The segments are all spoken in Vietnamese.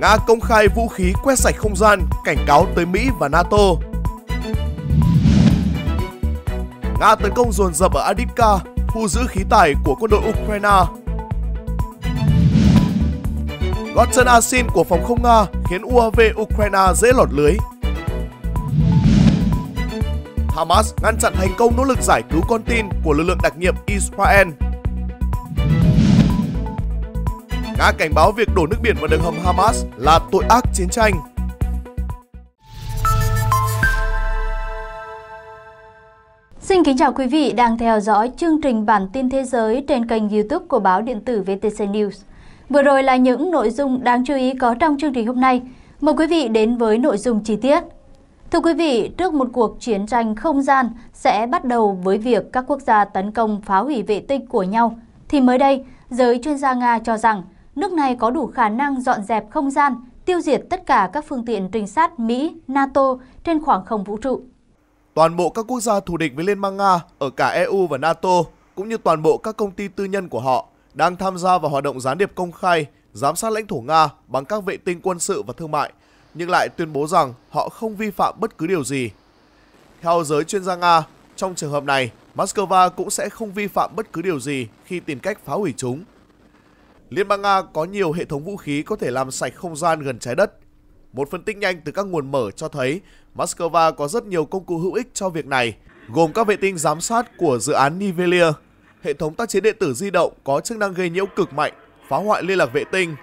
Nga công khai vũ khí quét sạch không gian, cảnh cáo tới Mỹ và NATO. Nga tấn công dồn dập ở Adivka, thu giữ khí tài của quân đội Ukraine. Gót chân Asin của phòng không Nga khiến UAV Ukraine dễ lọt lưới. Hamas ngăn chặn thành công nỗ lực giải cứu con tin của lực lượng đặc nhiệm Israel Nga cảnh báo việc đổ nước biển vào đường hầm Hamas là tội ác chiến tranh. Xin kính chào quý vị đang theo dõi chương trình Bản tin thế giới trên kênh youtube của báo điện tử VTC News. Vừa rồi là những nội dung đáng chú ý có trong chương trình hôm nay. Mời quý vị đến với nội dung chi tiết. Thưa quý vị, trước một cuộc chiến tranh không gian sẽ bắt đầu với việc các quốc gia tấn công phá hủy vệ tinh của nhau, thì mới đây, giới chuyên gia Nga cho rằng nước này có đủ khả năng dọn dẹp không gian, tiêu diệt tất cả các phương tiện trinh sát Mỹ, NATO trên khoảng không vũ trụ. Toàn bộ các quốc gia thù địch với Liên bang Nga ở cả EU và NATO cũng như toàn bộ các công ty tư nhân của họ đang tham gia vào hoạt động gián điệp công khai, giám sát lãnh thổ Nga bằng các vệ tinh quân sự và thương mại, nhưng lại tuyên bố rằng họ không vi phạm bất cứ điều gì. Theo giới chuyên gia Nga, trong trường hợp này, Moscow cũng sẽ không vi phạm bất cứ điều gì khi tìm cách phá hủy chúng. Liên bang Nga có nhiều hệ thống vũ khí có thể làm sạch không gian gần trái đất. Một phân tích nhanh từ các nguồn mở cho thấy Moscow có rất nhiều công cụ hữu ích cho việc này, gồm các vệ tinh giám sát của dự án Nivelia, hệ thống tác chiến điện tử di động có chức năng gây nhiễu cực mạnh, phá hoại liên lạc vệ tinh,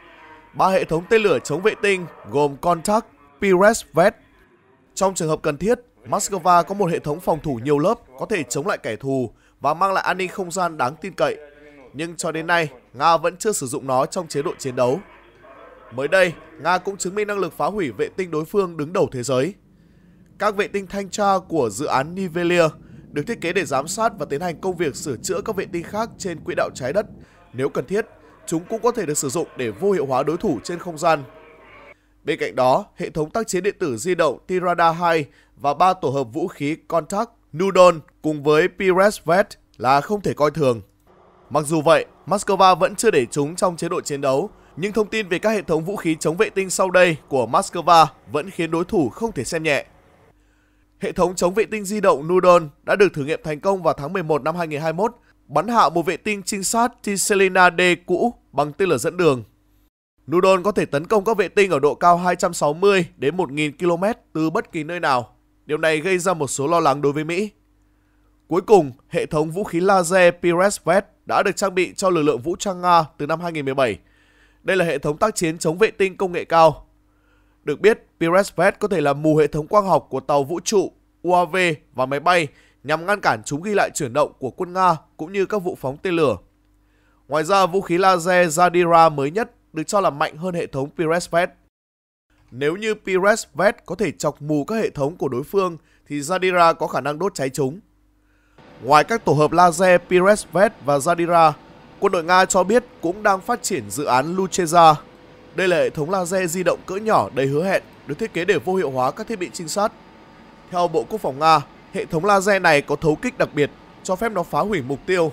ba hệ thống tên lửa chống vệ tinh gồm Contact, Pires, Vet. Trong trường hợp cần thiết, Moscow có một hệ thống phòng thủ nhiều lớp có thể chống lại kẻ thù và mang lại an ninh không gian đáng tin cậy nhưng cho đến nay Nga vẫn chưa sử dụng nó trong chế độ chiến đấu. Mới đây, Nga cũng chứng minh năng lực phá hủy vệ tinh đối phương đứng đầu thế giới. Các vệ tinh thanh tra của dự án Nivelia được thiết kế để giám sát và tiến hành công việc sửa chữa các vệ tinh khác trên quỹ đạo trái đất. Nếu cần thiết, chúng cũng có thể được sử dụng để vô hiệu hóa đối thủ trên không gian. Bên cạnh đó, hệ thống tác chiến điện tử di động Tirada 2 và ba tổ hợp vũ khí Contact, Nudon cùng với Pires Vet là không thể coi thường. Mặc dù vậy, Moscow vẫn chưa để chúng trong chế độ chiến đấu, nhưng thông tin về các hệ thống vũ khí chống vệ tinh sau đây của Moscow vẫn khiến đối thủ không thể xem nhẹ. Hệ thống chống vệ tinh di động Nudon đã được thử nghiệm thành công vào tháng 11 năm 2021, bắn hạ một vệ tinh trinh sát Tiselina D cũ bằng tên lửa dẫn đường. Nudon có thể tấn công các vệ tinh ở độ cao 260 đến 1.000 km từ bất kỳ nơi nào. Điều này gây ra một số lo lắng đối với Mỹ. Cuối cùng, hệ thống vũ khí laser Pires Vest đã được trang bị cho lực lượng vũ trang Nga từ năm 2017. Đây là hệ thống tác chiến chống vệ tinh công nghệ cao. Được biết, Piresvet có thể làm mù hệ thống quang học của tàu vũ trụ, UAV và máy bay nhằm ngăn cản chúng ghi lại chuyển động của quân Nga cũng như các vụ phóng tên lửa. Ngoài ra, vũ khí laser Zadira mới nhất được cho là mạnh hơn hệ thống Piresvet. Nếu như Piresvet có thể chọc mù các hệ thống của đối phương, thì Zadira có khả năng đốt cháy chúng. Ngoài các tổ hợp laser Piresvet và Zadira, quân đội Nga cho biết cũng đang phát triển dự án Lucheza. Đây là hệ thống laser di động cỡ nhỏ đầy hứa hẹn được thiết kế để vô hiệu hóa các thiết bị trinh sát. Theo Bộ Quốc phòng Nga, hệ thống laser này có thấu kích đặc biệt cho phép nó phá hủy mục tiêu.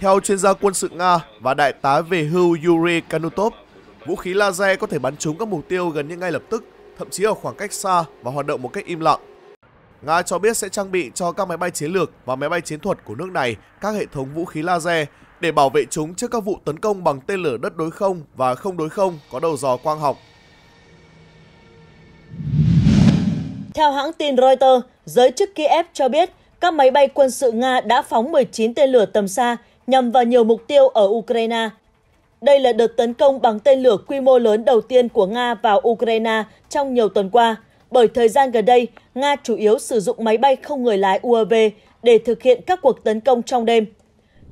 Theo chuyên gia quân sự Nga và đại tá về hưu Yuri Kanutov, vũ khí laser có thể bắn trúng các mục tiêu gần như ngay lập tức, thậm chí ở khoảng cách xa và hoạt động một cách im lặng. Nga cho biết sẽ trang bị cho các máy bay chiến lược và máy bay chiến thuật của nước này các hệ thống vũ khí laser để bảo vệ chúng trước các vụ tấn công bằng tên lửa đất đối không và không đối không có đầu dò quang học. Theo hãng tin Reuters, giới chức Kiev cho biết các máy bay quân sự Nga đã phóng 19 tên lửa tầm xa nhằm vào nhiều mục tiêu ở Ukraine. Đây là đợt tấn công bằng tên lửa quy mô lớn đầu tiên của Nga vào Ukraine trong nhiều tuần qua – bởi thời gian gần đây, Nga chủ yếu sử dụng máy bay không người lái UAV để thực hiện các cuộc tấn công trong đêm.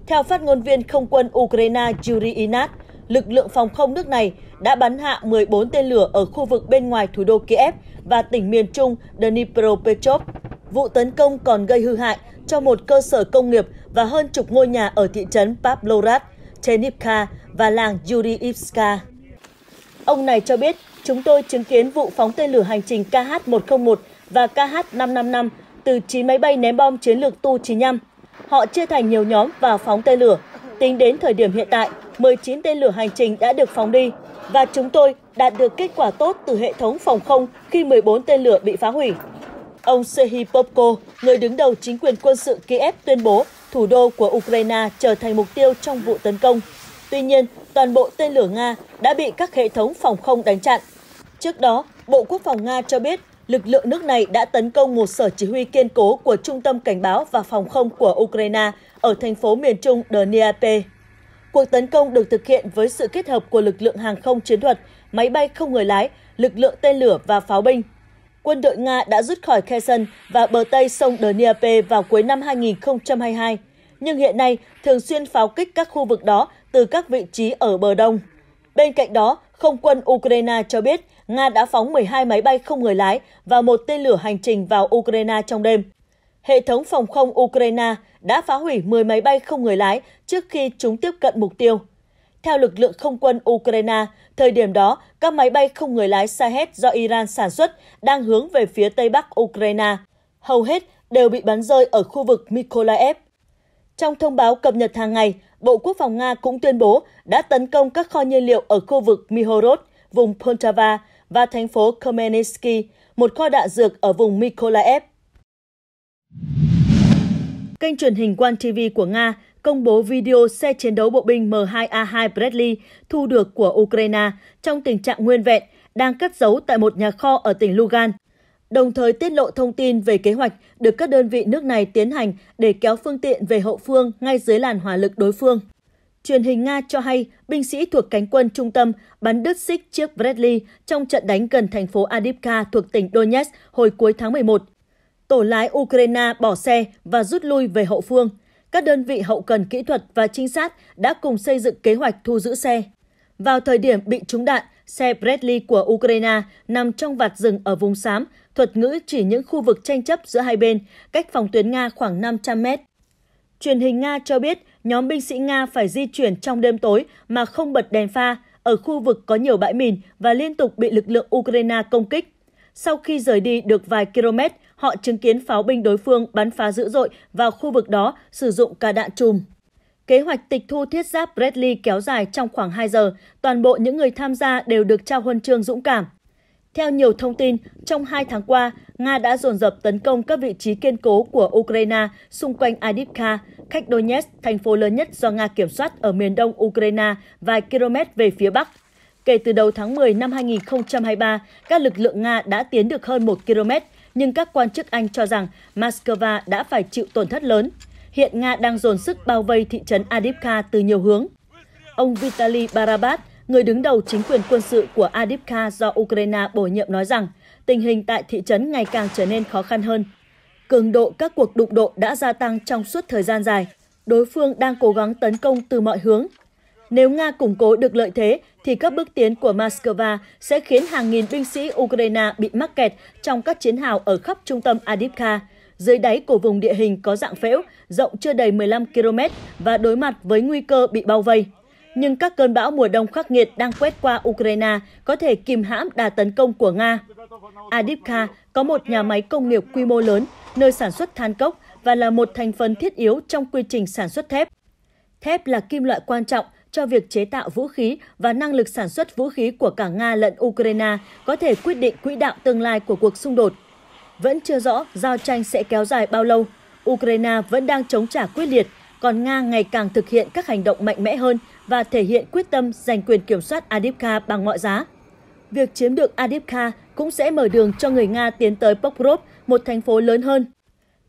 Theo phát ngôn viên không quân Ukraine Yuri Inat, lực lượng phòng không nước này đã bắn hạ 14 tên lửa ở khu vực bên ngoài thủ đô Kiev và tỉnh miền trung Dnipropetrovsk. Vụ tấn công còn gây hư hại cho một cơ sở công nghiệp và hơn chục ngôi nhà ở thị trấn Pavlorad, Chenivka và làng Yuriivska. Ông này cho biết chúng tôi chứng kiến vụ phóng tên lửa hành trình KH-101 và KH-555 từ 9 máy bay ném bom chiến lược Tu-95. Họ chia thành nhiều nhóm và phóng tên lửa. Tính đến thời điểm hiện tại, 19 tên lửa hành trình đã được phóng đi và chúng tôi đạt được kết quả tốt từ hệ thống phòng không khi 14 tên lửa bị phá hủy. Ông Sehi Popko, người đứng đầu chính quyền quân sự Kiev tuyên bố thủ đô của Ukraine trở thành mục tiêu trong vụ tấn công Tuy nhiên, toàn bộ tên lửa Nga đã bị các hệ thống phòng không đánh chặn. Trước đó, Bộ Quốc phòng Nga cho biết lực lượng nước này đã tấn công một sở chỉ huy kiên cố của Trung tâm Cảnh báo và Phòng không của Ukraine ở thành phố miền trung Dnipro. Cuộc tấn công được thực hiện với sự kết hợp của lực lượng hàng không chiến thuật, máy bay không người lái, lực lượng tên lửa và pháo binh. Quân đội Nga đã rút khỏi Kherson và bờ Tây sông Dnipro vào cuối năm 2022, nhưng hiện nay thường xuyên pháo kích các khu vực đó từ các vị trí ở bờ đông. Bên cạnh đó, không quân Ukraine cho biết Nga đã phóng 12 máy bay không người lái và một tên lửa hành trình vào Ukraine trong đêm. Hệ thống phòng không Ukraine đã phá hủy 10 máy bay không người lái trước khi chúng tiếp cận mục tiêu. Theo lực lượng không quân Ukraine, thời điểm đó, các máy bay không người lái Shahed do Iran sản xuất đang hướng về phía Tây Bắc Ukraine. Hầu hết đều bị bắn rơi ở khu vực Mykolaiv. Trong thông báo cập nhật hàng ngày, Bộ Quốc phòng Nga cũng tuyên bố đã tấn công các kho nhiên liệu ở khu vực Mihorod, vùng Poltava và thành phố Khmelnytsky, một kho đạn dược ở vùng Mykolaiv. Kênh truyền hình Quan TV của Nga công bố video xe chiến đấu bộ binh M2A2 Bradley thu được của Ukraine trong tình trạng nguyên vẹn, đang cất giấu tại một nhà kho ở tỉnh Lugan đồng thời tiết lộ thông tin về kế hoạch được các đơn vị nước này tiến hành để kéo phương tiện về hậu phương ngay dưới làn hỏa lực đối phương. Truyền hình Nga cho hay binh sĩ thuộc cánh quân trung tâm bắn đứt xích chiếc Bradley trong trận đánh gần thành phố Adivka thuộc tỉnh Donetsk hồi cuối tháng 11. Tổ lái Ukraine bỏ xe và rút lui về hậu phương. Các đơn vị hậu cần kỹ thuật và trinh sát đã cùng xây dựng kế hoạch thu giữ xe. Vào thời điểm bị trúng đạn, xe Bradley của Ukraine nằm trong vạt rừng ở vùng xám, thuật ngữ chỉ những khu vực tranh chấp giữa hai bên, cách phòng tuyến Nga khoảng 500 mét. Truyền hình Nga cho biết nhóm binh sĩ Nga phải di chuyển trong đêm tối mà không bật đèn pha ở khu vực có nhiều bãi mìn và liên tục bị lực lượng Ukraine công kích. Sau khi rời đi được vài km, họ chứng kiến pháo binh đối phương bắn phá dữ dội vào khu vực đó sử dụng cả đạn chùm. Kế hoạch tịch thu thiết giáp Bradley kéo dài trong khoảng 2 giờ, toàn bộ những người tham gia đều được trao huân chương dũng cảm. Theo nhiều thông tin, trong hai tháng qua, Nga đã dồn dập tấn công các vị trí kiên cố của Ukraine xung quanh Adivka, cách Donetsk, thành phố lớn nhất do Nga kiểm soát ở miền đông Ukraine vài km về phía bắc. Kể từ đầu tháng 10 năm 2023, các lực lượng Nga đã tiến được hơn 1 km, nhưng các quan chức Anh cho rằng Moscow đã phải chịu tổn thất lớn hiện Nga đang dồn sức bao vây thị trấn Adipka từ nhiều hướng. Ông Vitaly Barabat, người đứng đầu chính quyền quân sự của Adipka do Ukraine bổ nhiệm nói rằng tình hình tại thị trấn ngày càng trở nên khó khăn hơn. Cường độ các cuộc đụng độ đã gia tăng trong suốt thời gian dài. Đối phương đang cố gắng tấn công từ mọi hướng. Nếu Nga củng cố được lợi thế, thì các bước tiến của Moscow sẽ khiến hàng nghìn binh sĩ Ukraine bị mắc kẹt trong các chiến hào ở khắp trung tâm Adipka, dưới đáy của vùng địa hình có dạng phễu, rộng chưa đầy 15 km và đối mặt với nguy cơ bị bao vây. Nhưng các cơn bão mùa đông khắc nghiệt đang quét qua Ukraine có thể kìm hãm đà tấn công của Nga. Adipka có một nhà máy công nghiệp quy mô lớn, nơi sản xuất than cốc và là một thành phần thiết yếu trong quy trình sản xuất thép. Thép là kim loại quan trọng cho việc chế tạo vũ khí và năng lực sản xuất vũ khí của cả Nga lẫn Ukraine có thể quyết định quỹ đạo tương lai của cuộc xung đột vẫn chưa rõ giao tranh sẽ kéo dài bao lâu. Ukraine vẫn đang chống trả quyết liệt, còn Nga ngày càng thực hiện các hành động mạnh mẽ hơn và thể hiện quyết tâm giành quyền kiểm soát Adivka bằng mọi giá. Việc chiếm được Adivka cũng sẽ mở đường cho người Nga tiến tới Pokrov, một thành phố lớn hơn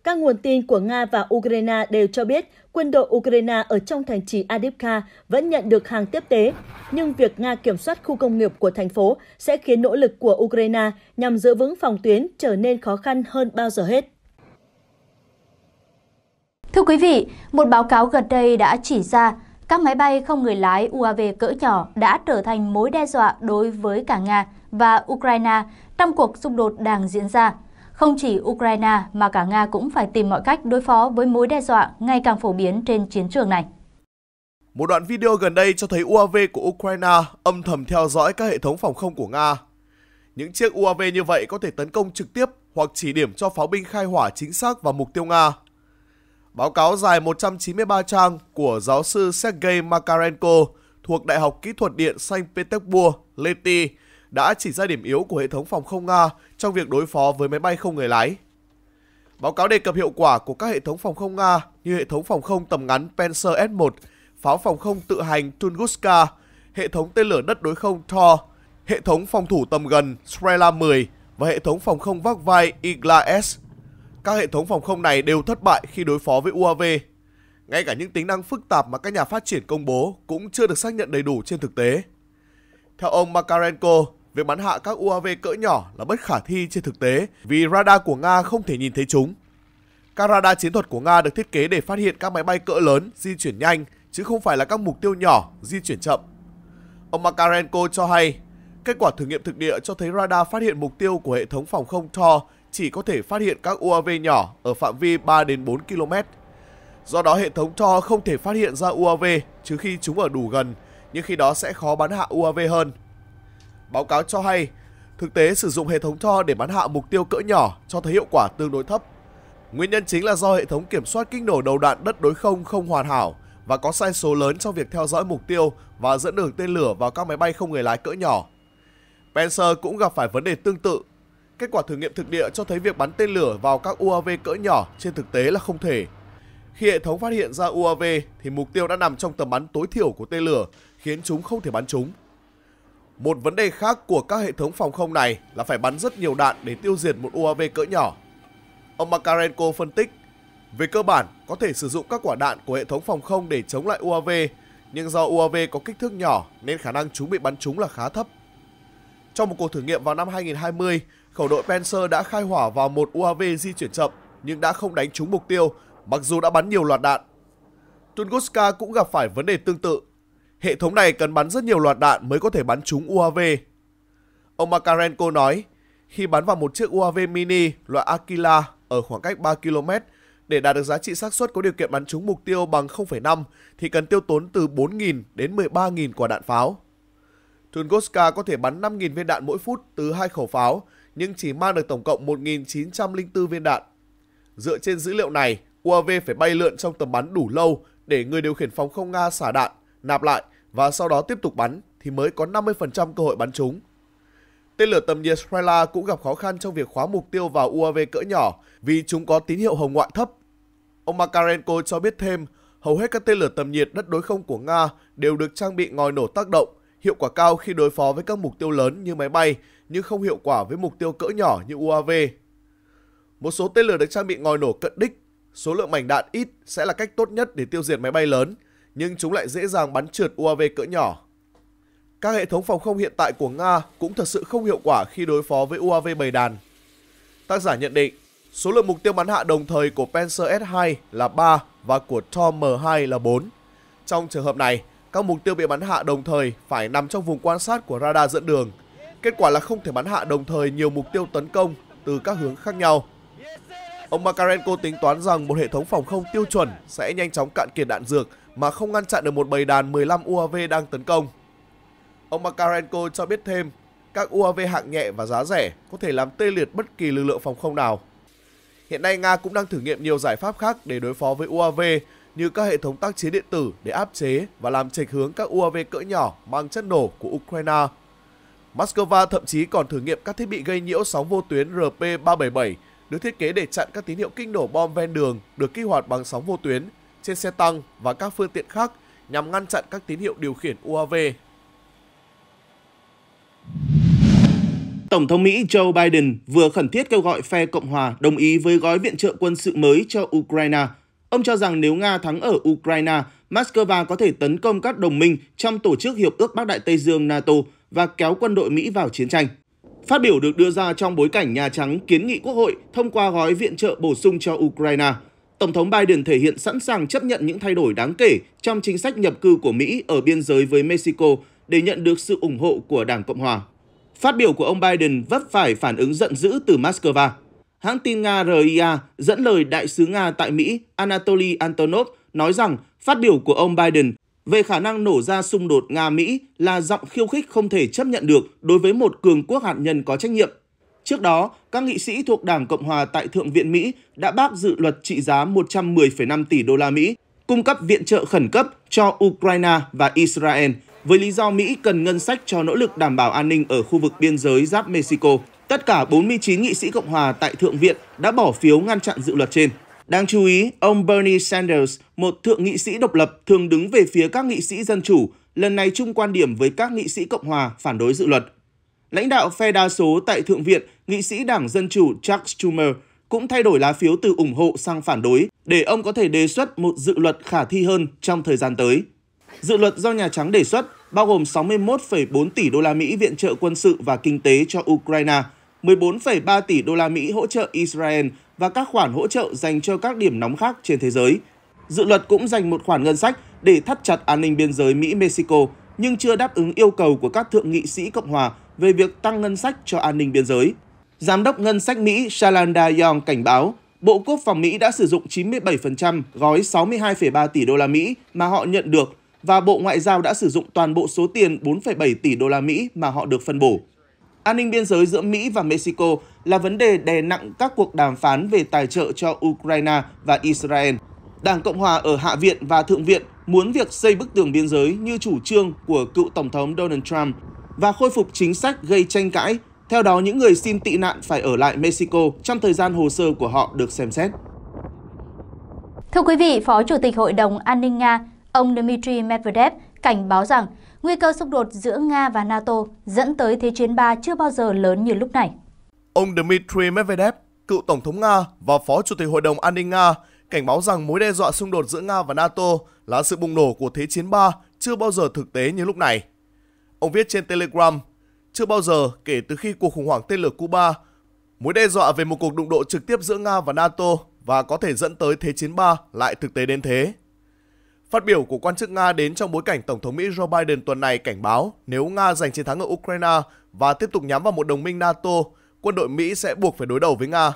các nguồn tin của Nga và Ukraine đều cho biết quân đội Ukraine ở trong thành trì adipka vẫn nhận được hàng tiếp tế, nhưng việc Nga kiểm soát khu công nghiệp của thành phố sẽ khiến nỗ lực của Ukraine nhằm giữ vững phòng tuyến trở nên khó khăn hơn bao giờ hết. Thưa quý vị, một báo cáo gần đây đã chỉ ra các máy bay không người lái UAV cỡ nhỏ đã trở thành mối đe dọa đối với cả Nga và Ukraine trong cuộc xung đột đang diễn ra. Không chỉ Ukraine mà cả Nga cũng phải tìm mọi cách đối phó với mối đe dọa ngày càng phổ biến trên chiến trường này. Một đoạn video gần đây cho thấy UAV của Ukraine âm thầm theo dõi các hệ thống phòng không của Nga. Những chiếc UAV như vậy có thể tấn công trực tiếp hoặc chỉ điểm cho pháo binh khai hỏa chính xác vào mục tiêu Nga. Báo cáo dài 193 trang của giáo sư Sergei Makarenko thuộc Đại học Kỹ thuật Điện Saint Petersburg, Leti, đã chỉ ra điểm yếu của hệ thống phòng không Nga trong việc đối phó với máy bay không người lái. Báo cáo đề cập hiệu quả của các hệ thống phòng không Nga như hệ thống phòng không tầm ngắn Panzer S-1, pháo phòng không tự hành Tunguska, hệ thống tên lửa đất đối không Thor, hệ thống phòng thủ tầm gần Strela 10 và hệ thống phòng không vác vai Igla S. Các hệ thống phòng không này đều thất bại khi đối phó với UAV. Ngay cả những tính năng phức tạp mà các nhà phát triển công bố cũng chưa được xác nhận đầy đủ trên thực tế. Theo ông Makarenko, việc bắn hạ các UAV cỡ nhỏ là bất khả thi trên thực tế vì radar của Nga không thể nhìn thấy chúng. Các radar chiến thuật của Nga được thiết kế để phát hiện các máy bay cỡ lớn di chuyển nhanh chứ không phải là các mục tiêu nhỏ di chuyển chậm. Ông Makarenko cho hay, kết quả thử nghiệm thực địa cho thấy radar phát hiện mục tiêu của hệ thống phòng không Thor chỉ có thể phát hiện các UAV nhỏ ở phạm vi 3 đến 4 km. Do đó hệ thống Thor không thể phát hiện ra UAV trừ khi chúng ở đủ gần, nhưng khi đó sẽ khó bắn hạ UAV hơn. Báo cáo cho hay, thực tế sử dụng hệ thống THOR để bắn hạ mục tiêu cỡ nhỏ cho thấy hiệu quả tương đối thấp. Nguyên nhân chính là do hệ thống kiểm soát kích nổ đầu đạn đất đối không không hoàn hảo và có sai số lớn trong việc theo dõi mục tiêu và dẫn đường tên lửa vào các máy bay không người lái cỡ nhỏ. Panzer cũng gặp phải vấn đề tương tự. Kết quả thử nghiệm thực địa cho thấy việc bắn tên lửa vào các UAV cỡ nhỏ trên thực tế là không thể. Khi hệ thống phát hiện ra UAV thì mục tiêu đã nằm trong tầm bắn tối thiểu của tên lửa, khiến chúng không thể bắn chúng. Một vấn đề khác của các hệ thống phòng không này là phải bắn rất nhiều đạn để tiêu diệt một UAV cỡ nhỏ. Ông Makarenko phân tích, về cơ bản có thể sử dụng các quả đạn của hệ thống phòng không để chống lại UAV, nhưng do UAV có kích thước nhỏ nên khả năng chúng bị bắn trúng là khá thấp. Trong một cuộc thử nghiệm vào năm 2020, khẩu đội Panzer đã khai hỏa vào một UAV di chuyển chậm nhưng đã không đánh trúng mục tiêu, mặc dù đã bắn nhiều loạt đạn. Tunguska cũng gặp phải vấn đề tương tự Hệ thống này cần bắn rất nhiều loạt đạn mới có thể bắn trúng UAV. Ông Makarenko nói, khi bắn vào một chiếc UAV mini loại Aquila ở khoảng cách 3 km, để đạt được giá trị xác suất có điều kiện bắn trúng mục tiêu bằng 0,5 thì cần tiêu tốn từ 4.000 đến 13.000 quả đạn pháo. Tunguska có thể bắn 5.000 viên đạn mỗi phút từ hai khẩu pháo, nhưng chỉ mang được tổng cộng 1.904 viên đạn. Dựa trên dữ liệu này, UAV phải bay lượn trong tầm bắn đủ lâu để người điều khiển phòng không Nga xả đạn – nạp lại và sau đó tiếp tục bắn thì mới có 50% cơ hội bắn trúng. Tên lửa tầm nhiệt Strela cũng gặp khó khăn trong việc khóa mục tiêu vào UAV cỡ nhỏ vì chúng có tín hiệu hồng ngoại thấp. Ông Makarenko cho biết thêm, hầu hết các tên lửa tầm nhiệt đất đối không của Nga đều được trang bị ngòi nổ tác động, hiệu quả cao khi đối phó với các mục tiêu lớn như máy bay nhưng không hiệu quả với mục tiêu cỡ nhỏ như UAV. Một số tên lửa được trang bị ngòi nổ cận đích, số lượng mảnh đạn ít sẽ là cách tốt nhất để tiêu diệt máy bay lớn – nhưng chúng lại dễ dàng bắn trượt UAV cỡ nhỏ. Các hệ thống phòng không hiện tại của Nga cũng thật sự không hiệu quả khi đối phó với UAV bầy đàn. Tác giả nhận định, số lượng mục tiêu bắn hạ đồng thời của Panzer S2 là 3 và của Tom M2 là 4. Trong trường hợp này, các mục tiêu bị bắn hạ đồng thời phải nằm trong vùng quan sát của radar dẫn đường. Kết quả là không thể bắn hạ đồng thời nhiều mục tiêu tấn công từ các hướng khác nhau. Ông Makarenko tính toán rằng một hệ thống phòng không tiêu chuẩn sẽ nhanh chóng cạn kiệt đạn dược mà không ngăn chặn được một bầy đàn 15 UAV đang tấn công. Ông Makarenko cho biết thêm, các UAV hạng nhẹ và giá rẻ có thể làm tê liệt bất kỳ lực lượng phòng không nào. Hiện nay Nga cũng đang thử nghiệm nhiều giải pháp khác để đối phó với UAV như các hệ thống tác chiến điện tử để áp chế và làm chệch hướng các UAV cỡ nhỏ mang chất nổ của Ukraine. Moscow thậm chí còn thử nghiệm các thiết bị gây nhiễu sóng vô tuyến RP-377 được thiết kế để chặn các tín hiệu kích nổ bom ven đường được kích hoạt bằng sóng vô tuyến trên xe tăng và các phương tiện khác nhằm ngăn chặn các tín hiệu điều khiển UAV. Tổng thống Mỹ Joe Biden vừa khẩn thiết kêu gọi phe Cộng hòa đồng ý với gói viện trợ quân sự mới cho Ukraine. Ông cho rằng nếu Nga thắng ở Ukraine, Moscow có thể tấn công các đồng minh trong Tổ chức Hiệp ước Bắc Đại Tây Dương NATO và kéo quân đội Mỹ vào chiến tranh. Phát biểu được đưa ra trong bối cảnh Nhà Trắng kiến nghị Quốc hội thông qua gói viện trợ bổ sung cho Ukraine – Tổng thống Biden thể hiện sẵn sàng chấp nhận những thay đổi đáng kể trong chính sách nhập cư của Mỹ ở biên giới với Mexico để nhận được sự ủng hộ của Đảng Cộng hòa. Phát biểu của ông Biden vấp phải phản ứng giận dữ từ Moscow. Hãng tin Nga RIA dẫn lời đại sứ Nga tại Mỹ Anatoly Antonov nói rằng phát biểu của ông Biden về khả năng nổ ra xung đột Nga-Mỹ là giọng khiêu khích không thể chấp nhận được đối với một cường quốc hạt nhân có trách nhiệm. Trước đó, các nghị sĩ thuộc Đảng Cộng hòa tại Thượng viện Mỹ đã bác dự luật trị giá 110,5 tỷ đô la Mỹ cung cấp viện trợ khẩn cấp cho Ukraine và Israel với lý do Mỹ cần ngân sách cho nỗ lực đảm bảo an ninh ở khu vực biên giới giáp Mexico. Tất cả 49 nghị sĩ Cộng hòa tại Thượng viện đã bỏ phiếu ngăn chặn dự luật trên. Đáng chú ý, ông Bernie Sanders, một thượng nghị sĩ độc lập thường đứng về phía các nghị sĩ dân chủ, lần này chung quan điểm với các nghị sĩ Cộng hòa phản đối dự luật. Lãnh đạo phe đa số tại Thượng viện, nghị sĩ Đảng Dân Chủ Chuck Schumer cũng thay đổi lá phiếu từ ủng hộ sang phản đối để ông có thể đề xuất một dự luật khả thi hơn trong thời gian tới. Dự luật do Nhà Trắng đề xuất bao gồm 61,4 tỷ đô la Mỹ viện trợ quân sự và kinh tế cho Ukraine, 14,3 tỷ đô la Mỹ hỗ trợ Israel và các khoản hỗ trợ dành cho các điểm nóng khác trên thế giới. Dự luật cũng dành một khoản ngân sách để thắt chặt an ninh biên giới Mỹ-Mexico, nhưng chưa đáp ứng yêu cầu của các thượng nghị sĩ Cộng hòa về việc tăng ngân sách cho an ninh biên giới. Giám đốc ngân sách Mỹ Shalanda Young cảnh báo Bộ Quốc phòng Mỹ đã sử dụng 97% gói 62,3 tỷ đô la Mỹ mà họ nhận được và Bộ Ngoại giao đã sử dụng toàn bộ số tiền 4,7 tỷ đô la Mỹ mà họ được phân bổ. An ninh biên giới giữa Mỹ và Mexico là vấn đề đè nặng các cuộc đàm phán về tài trợ cho Ukraine và Israel. Đảng Cộng hòa ở Hạ viện và Thượng viện muốn việc xây bức tường biên giới như chủ trương của cựu Tổng thống Donald Trump và khôi phục chính sách gây tranh cãi. Theo đó, những người xin tị nạn phải ở lại Mexico trong thời gian hồ sơ của họ được xem xét. Thưa quý vị, Phó Chủ tịch Hội đồng An ninh Nga, ông Dmitry Medvedev cảnh báo rằng nguy cơ xung đột giữa Nga và NATO dẫn tới Thế chiến 3 chưa bao giờ lớn như lúc này. Ông Dmitry Medvedev, cựu Tổng thống Nga và Phó Chủ tịch Hội đồng An ninh Nga, cảnh báo rằng mối đe dọa xung đột giữa Nga và NATO là sự bùng nổ của Thế chiến 3 chưa bao giờ thực tế như lúc này. Ông viết trên Telegram, chưa bao giờ kể từ khi cuộc khủng hoảng tên lửa Cuba, mối đe dọa về một cuộc đụng độ trực tiếp giữa Nga và NATO và có thể dẫn tới Thế chiến 3 lại thực tế đến thế. Phát biểu của quan chức Nga đến trong bối cảnh Tổng thống Mỹ Joe Biden tuần này cảnh báo nếu Nga giành chiến thắng ở Ukraine và tiếp tục nhắm vào một đồng minh NATO, quân đội Mỹ sẽ buộc phải đối đầu với Nga.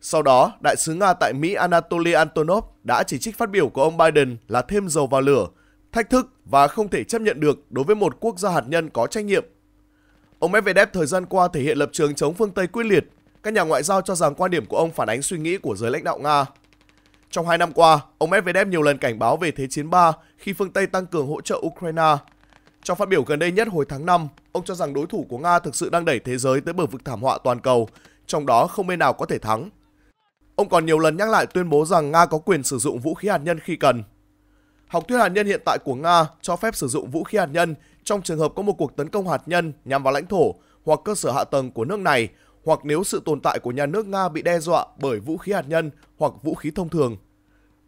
Sau đó, đại sứ Nga tại Mỹ Anatoly Antonov đã chỉ trích phát biểu của ông Biden là thêm dầu vào lửa thách thức và không thể chấp nhận được đối với một quốc gia hạt nhân có trách nhiệm. Ông Medvedev thời gian qua thể hiện lập trường chống phương Tây quyết liệt. Các nhà ngoại giao cho rằng quan điểm của ông phản ánh suy nghĩ của giới lãnh đạo Nga. Trong hai năm qua, ông Medvedev nhiều lần cảnh báo về Thế chiến 3 khi phương Tây tăng cường hỗ trợ Ukraine. Trong phát biểu gần đây nhất hồi tháng 5, ông cho rằng đối thủ của Nga thực sự đang đẩy thế giới tới bờ vực thảm họa toàn cầu, trong đó không bên nào có thể thắng. Ông còn nhiều lần nhắc lại tuyên bố rằng Nga có quyền sử dụng vũ khí hạt nhân khi cần, Học thuyết hạt nhân hiện tại của Nga cho phép sử dụng vũ khí hạt nhân trong trường hợp có một cuộc tấn công hạt nhân nhằm vào lãnh thổ hoặc cơ sở hạ tầng của nước này, hoặc nếu sự tồn tại của nhà nước Nga bị đe dọa bởi vũ khí hạt nhân hoặc vũ khí thông thường.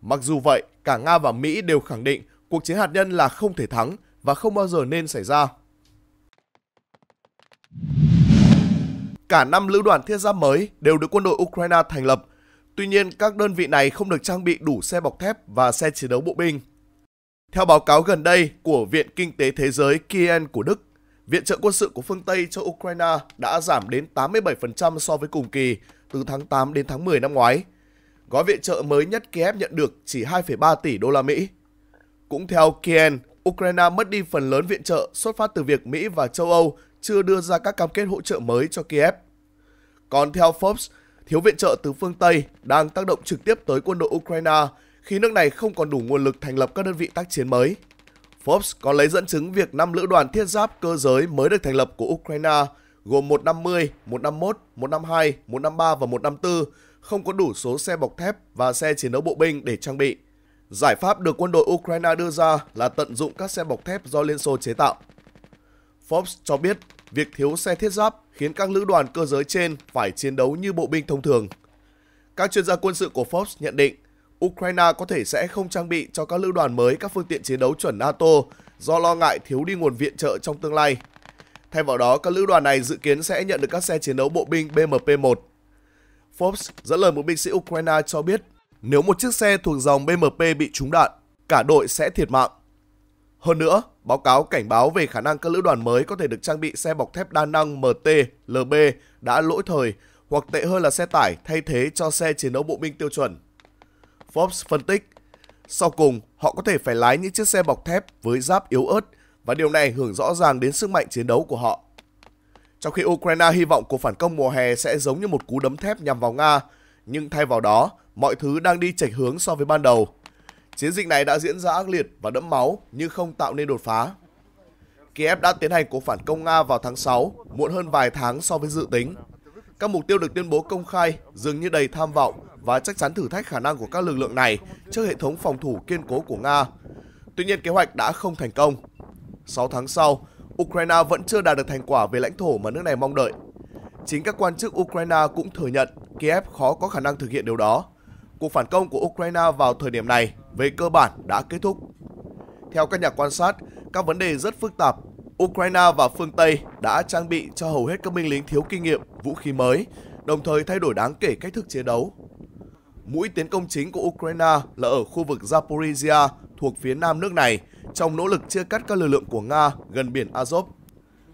Mặc dù vậy, cả Nga và Mỹ đều khẳng định cuộc chiến hạt nhân là không thể thắng và không bao giờ nên xảy ra. Cả năm lữ đoàn thiết giáp mới đều được quân đội Ukraine thành lập. Tuy nhiên, các đơn vị này không được trang bị đủ xe bọc thép và xe chiến đấu bộ binh. Theo báo cáo gần đây của Viện Kinh tế Thế giới Kien của Đức, viện trợ quân sự của phương Tây cho Ukraine đã giảm đến 87% so với cùng kỳ từ tháng 8 đến tháng 10 năm ngoái. Gói viện trợ mới nhất Kiev nhận được chỉ 2,3 tỷ đô la Mỹ. Cũng theo Kien, Ukraine mất đi phần lớn viện trợ xuất phát từ việc Mỹ và châu Âu chưa đưa ra các cam kết hỗ trợ mới cho Kiev. Còn theo Forbes, thiếu viện trợ từ phương Tây đang tác động trực tiếp tới quân đội Ukraine khi nước này không còn đủ nguồn lực thành lập các đơn vị tác chiến mới. Forbes có lấy dẫn chứng việc 5 lữ đoàn thiết giáp cơ giới mới được thành lập của Ukraine gồm 150, 151, 152, 153 và 154 không có đủ số xe bọc thép và xe chiến đấu bộ binh để trang bị. Giải pháp được quân đội Ukraine đưa ra là tận dụng các xe bọc thép do Liên Xô chế tạo. Forbes cho biết việc thiếu xe thiết giáp khiến các lữ đoàn cơ giới trên phải chiến đấu như bộ binh thông thường. Các chuyên gia quân sự của Forbes nhận định Ukraine có thể sẽ không trang bị cho các lữ đoàn mới các phương tiện chiến đấu chuẩn NATO do lo ngại thiếu đi nguồn viện trợ trong tương lai. Thay vào đó, các lữ đoàn này dự kiến sẽ nhận được các xe chiến đấu bộ binh BMP-1. Forbes dẫn lời một binh sĩ Ukraine cho biết nếu một chiếc xe thuộc dòng BMP bị trúng đạn, cả đội sẽ thiệt mạng. Hơn nữa, báo cáo cảnh báo về khả năng các lữ đoàn mới có thể được trang bị xe bọc thép đa năng MT, LB đã lỗi thời hoặc tệ hơn là xe tải thay thế cho xe chiến đấu bộ binh tiêu chuẩn. Forbes phân tích. Sau cùng, họ có thể phải lái những chiếc xe bọc thép với giáp yếu ớt và điều này ảnh hưởng rõ ràng đến sức mạnh chiến đấu của họ. Trong khi Ukraine hy vọng cuộc phản công mùa hè sẽ giống như một cú đấm thép nhằm vào Nga, nhưng thay vào đó, mọi thứ đang đi chệch hướng so với ban đầu. Chiến dịch này đã diễn ra ác liệt và đẫm máu nhưng không tạo nên đột phá. Kiev đã tiến hành cuộc phản công Nga vào tháng 6, muộn hơn vài tháng so với dự tính. Các mục tiêu được tuyên bố công khai dường như đầy tham vọng và chắc chắn thử thách khả năng của các lực lượng này trước hệ thống phòng thủ kiên cố của Nga. Tuy nhiên kế hoạch đã không thành công. 6 tháng sau, Ukraine vẫn chưa đạt được thành quả về lãnh thổ mà nước này mong đợi. Chính các quan chức Ukraine cũng thừa nhận Kiev khó có khả năng thực hiện điều đó. Cuộc phản công của Ukraine vào thời điểm này về cơ bản đã kết thúc. Theo các nhà quan sát, các vấn đề rất phức tạp. Ukraine và phương Tây đã trang bị cho hầu hết các binh lính thiếu kinh nghiệm vũ khí mới, đồng thời thay đổi đáng kể cách thức chiến đấu mũi tiến công chính của Ukraine là ở khu vực Zaporizhia thuộc phía nam nước này trong nỗ lực chia cắt các lực lượng của Nga gần biển Azov.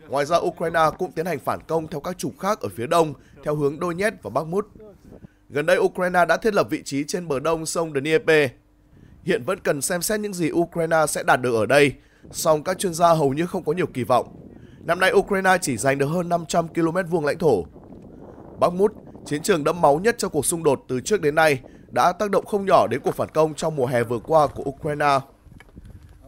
Ngoài ra, Ukraine cũng tiến hành phản công theo các trục khác ở phía đông theo hướng Donetsk và Bakhmut. Gần đây, Ukraine đã thiết lập vị trí trên bờ đông sông Dnieper. Hiện vẫn cần xem xét những gì Ukraine sẽ đạt được ở đây, song các chuyên gia hầu như không có nhiều kỳ vọng. Năm nay, Ukraine chỉ giành được hơn 500 km vuông lãnh thổ. Bakhmut Chiến trường đẫm máu nhất trong cuộc xung đột từ trước đến nay đã tác động không nhỏ đến cuộc phản công trong mùa hè vừa qua của Ukraine.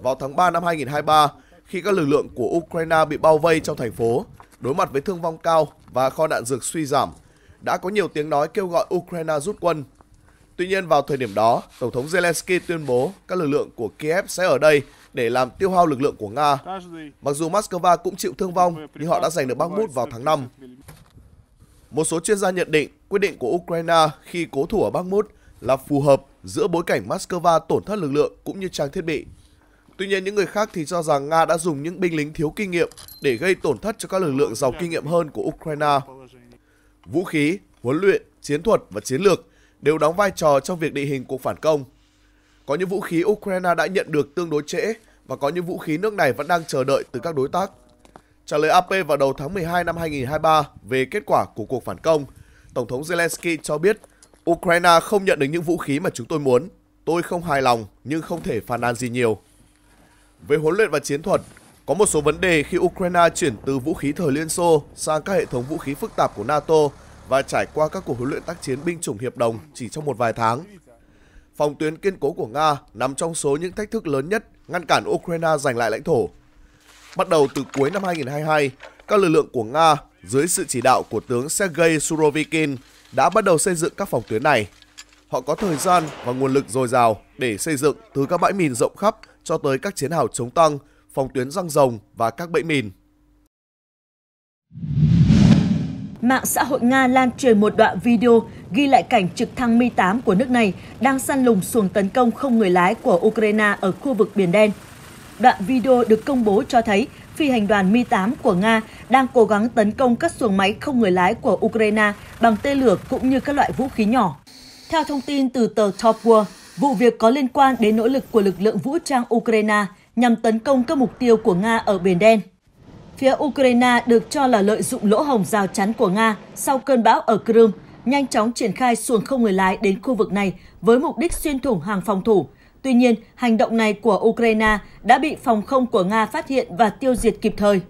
Vào tháng 3 năm 2023, khi các lực lượng của Ukraine bị bao vây trong thành phố, đối mặt với thương vong cao và kho đạn dược suy giảm, đã có nhiều tiếng nói kêu gọi Ukraine rút quân. Tuy nhiên vào thời điểm đó, Tổng thống Zelensky tuyên bố các lực lượng của Kiev sẽ ở đây để làm tiêu hao lực lượng của Nga. Mặc dù Moscow cũng chịu thương vong, nhưng họ đã giành được Bakhmut vào tháng 5. Một số chuyên gia nhận định quyết định của Ukraine khi cố thủ ở Bakhmut là phù hợp giữa bối cảnh Moscow tổn thất lực lượng cũng như trang thiết bị. Tuy nhiên, những người khác thì cho rằng Nga đã dùng những binh lính thiếu kinh nghiệm để gây tổn thất cho các lực lượng giàu kinh nghiệm hơn của Ukraine. Vũ khí, huấn luyện, chiến thuật và chiến lược đều đóng vai trò trong việc định hình cuộc phản công. Có những vũ khí Ukraine đã nhận được tương đối trễ và có những vũ khí nước này vẫn đang chờ đợi từ các đối tác. Trả lời AP vào đầu tháng 12 năm 2023 về kết quả của cuộc phản công, Tổng thống Zelensky cho biết Ukraine không nhận được những vũ khí mà chúng tôi muốn. Tôi không hài lòng nhưng không thể phàn nàn gì nhiều. Về huấn luyện và chiến thuật, có một số vấn đề khi Ukraine chuyển từ vũ khí thời Liên Xô sang các hệ thống vũ khí phức tạp của NATO và trải qua các cuộc huấn luyện tác chiến binh chủng hiệp đồng chỉ trong một vài tháng. Phòng tuyến kiên cố của Nga nằm trong số những thách thức lớn nhất ngăn cản Ukraine giành lại lãnh thổ Bắt đầu từ cuối năm 2022, các lực lượng của Nga dưới sự chỉ đạo của tướng Sergei Surovikin đã bắt đầu xây dựng các phòng tuyến này. Họ có thời gian và nguồn lực dồi dào để xây dựng từ các bãi mìn rộng khắp cho tới các chiến hào chống tăng, phòng tuyến răng rồng và các bẫy mìn. Mạng xã hội Nga lan truyền một đoạn video ghi lại cảnh trực thăng Mi-8 của nước này đang săn lùng xuồng tấn công không người lái của Ukraine ở khu vực Biển Đen. Đoạn video được công bố cho thấy phi hành đoàn Mi-8 của Nga đang cố gắng tấn công các xuồng máy không người lái của Ukraine bằng tên lửa cũng như các loại vũ khí nhỏ. Theo thông tin từ tờ Top World, vụ việc có liên quan đến nỗ lực của lực lượng vũ trang Ukraine nhằm tấn công các mục tiêu của Nga ở Biển Đen. Phía Ukraine được cho là lợi dụng lỗ hồng rào chắn của Nga sau cơn bão ở Crimea, nhanh chóng triển khai xuồng không người lái đến khu vực này với mục đích xuyên thủng hàng phòng thủ, Tuy nhiên, hành động này của Ukraine đã bị phòng không của Nga phát hiện và tiêu diệt kịp thời.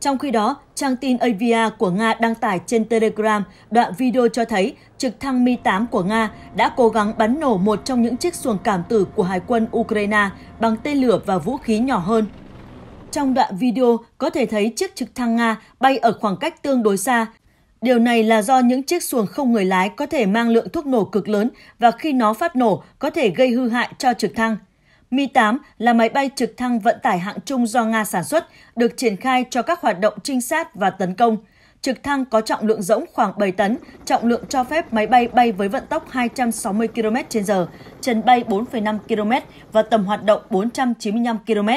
Trong khi đó, trang tin Avia của Nga đăng tải trên Telegram đoạn video cho thấy trực thăng Mi-8 của Nga đã cố gắng bắn nổ một trong những chiếc xuồng cảm tử của Hải quân Ukraine bằng tên lửa và vũ khí nhỏ hơn. Trong đoạn video, có thể thấy chiếc trực thăng Nga bay ở khoảng cách tương đối xa, Điều này là do những chiếc xuồng không người lái có thể mang lượng thuốc nổ cực lớn và khi nó phát nổ có thể gây hư hại cho trực thăng. Mi-8 là máy bay trực thăng vận tải hạng trung do Nga sản xuất, được triển khai cho các hoạt động trinh sát và tấn công. Trực thăng có trọng lượng rỗng khoảng 7 tấn, trọng lượng cho phép máy bay bay với vận tốc 260 km/h, chân bay 4,5 km và tầm hoạt động 495 km.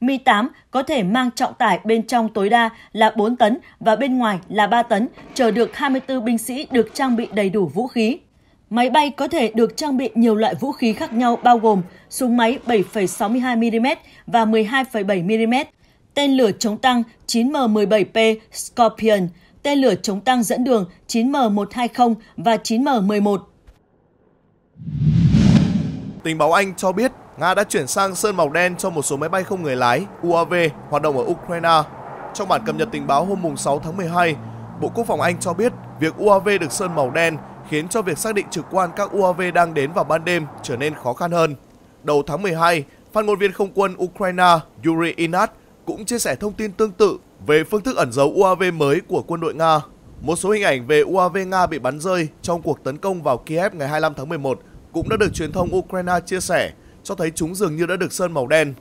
Mi-8 có thể mang trọng tải bên trong tối đa là 4 tấn và bên ngoài là 3 tấn, chở được 24 binh sĩ được trang bị đầy đủ vũ khí. Máy bay có thể được trang bị nhiều loại vũ khí khác nhau bao gồm súng máy 7,62mm và 12,7mm, tên lửa chống tăng 9M17P Scorpion, tên lửa chống tăng dẫn đường 9M120 và 9M11. Tình báo Anh cho biết Nga đã chuyển sang sơn màu đen cho một số máy bay không người lái UAV hoạt động ở Ukraine. Trong bản cập nhật tình báo hôm 6 tháng 12, Bộ Quốc phòng Anh cho biết việc UAV được sơn màu đen khiến cho việc xác định trực quan các UAV đang đến vào ban đêm trở nên khó khăn hơn. Đầu tháng 12, phát ngôn viên không quân Ukraine Yuri Inat cũng chia sẻ thông tin tương tự về phương thức ẩn giấu UAV mới của quân đội Nga. Một số hình ảnh về UAV Nga bị bắn rơi trong cuộc tấn công vào Kiev ngày 25 tháng 11 cũng đã được truyền thông Ukraine chia sẻ cho thấy chúng dường như đã được sơn màu đen.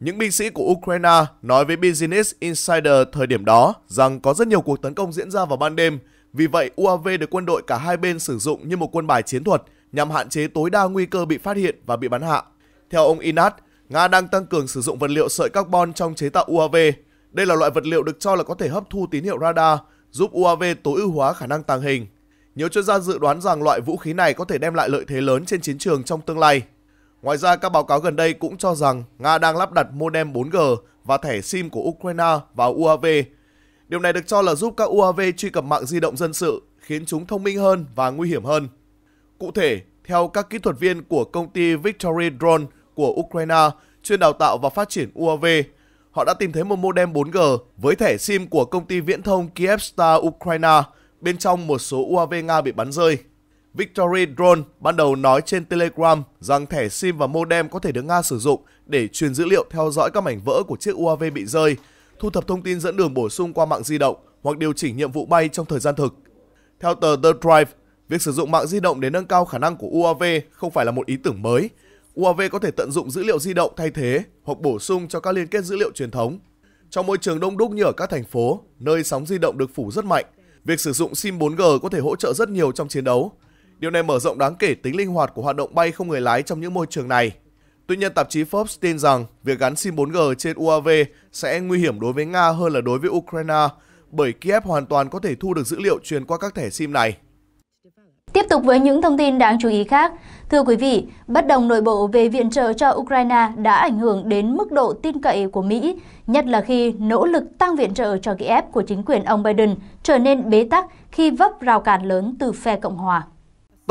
Những binh sĩ của Ukraine nói với Business Insider thời điểm đó rằng có rất nhiều cuộc tấn công diễn ra vào ban đêm, vì vậy UAV được quân đội cả hai bên sử dụng như một quân bài chiến thuật nhằm hạn chế tối đa nguy cơ bị phát hiện và bị bắn hạ. Theo ông Inat, Nga đang tăng cường sử dụng vật liệu sợi carbon trong chế tạo UAV. Đây là loại vật liệu được cho là có thể hấp thu tín hiệu radar, giúp UAV tối ưu hóa khả năng tàng hình. Nhiều chuyên gia dự đoán rằng loại vũ khí này có thể đem lại lợi thế lớn trên chiến trường trong tương lai. Ngoài ra, các báo cáo gần đây cũng cho rằng Nga đang lắp đặt modem 4G và thẻ SIM của Ukraine vào UAV. Điều này được cho là giúp các UAV truy cập mạng di động dân sự, khiến chúng thông minh hơn và nguy hiểm hơn. Cụ thể, theo các kỹ thuật viên của công ty Victory Drone của Ukraine chuyên đào tạo và phát triển UAV, họ đã tìm thấy một modem 4G với thẻ SIM của công ty viễn thông Kyivstar Ukraine bên trong một số UAV Nga bị bắn rơi. Victory Drone ban đầu nói trên Telegram rằng thẻ SIM và modem có thể được Nga sử dụng để truyền dữ liệu theo dõi các mảnh vỡ của chiếc UAV bị rơi, thu thập thông tin dẫn đường bổ sung qua mạng di động hoặc điều chỉnh nhiệm vụ bay trong thời gian thực. Theo tờ The Drive, việc sử dụng mạng di động để nâng cao khả năng của UAV không phải là một ý tưởng mới. UAV có thể tận dụng dữ liệu di động thay thế hoặc bổ sung cho các liên kết dữ liệu truyền thống. Trong môi trường đông đúc như ở các thành phố, nơi sóng di động được phủ rất mạnh, việc sử dụng SIM 4G có thể hỗ trợ rất nhiều trong chiến đấu Điều này mở rộng đáng kể tính linh hoạt của hoạt động bay không người lái trong những môi trường này. Tuy nhiên, tạp chí Forbes tin rằng việc gắn SIM 4G trên UAV sẽ nguy hiểm đối với Nga hơn là đối với Ukraine, bởi Kiev hoàn toàn có thể thu được dữ liệu truyền qua các thẻ SIM này. Tiếp tục với những thông tin đáng chú ý khác. Thưa quý vị, bất đồng nội bộ về viện trợ cho Ukraine đã ảnh hưởng đến mức độ tin cậy của Mỹ, nhất là khi nỗ lực tăng viện trợ cho Kiev của chính quyền ông Biden trở nên bế tắc khi vấp rào cản lớn từ phe Cộng hòa.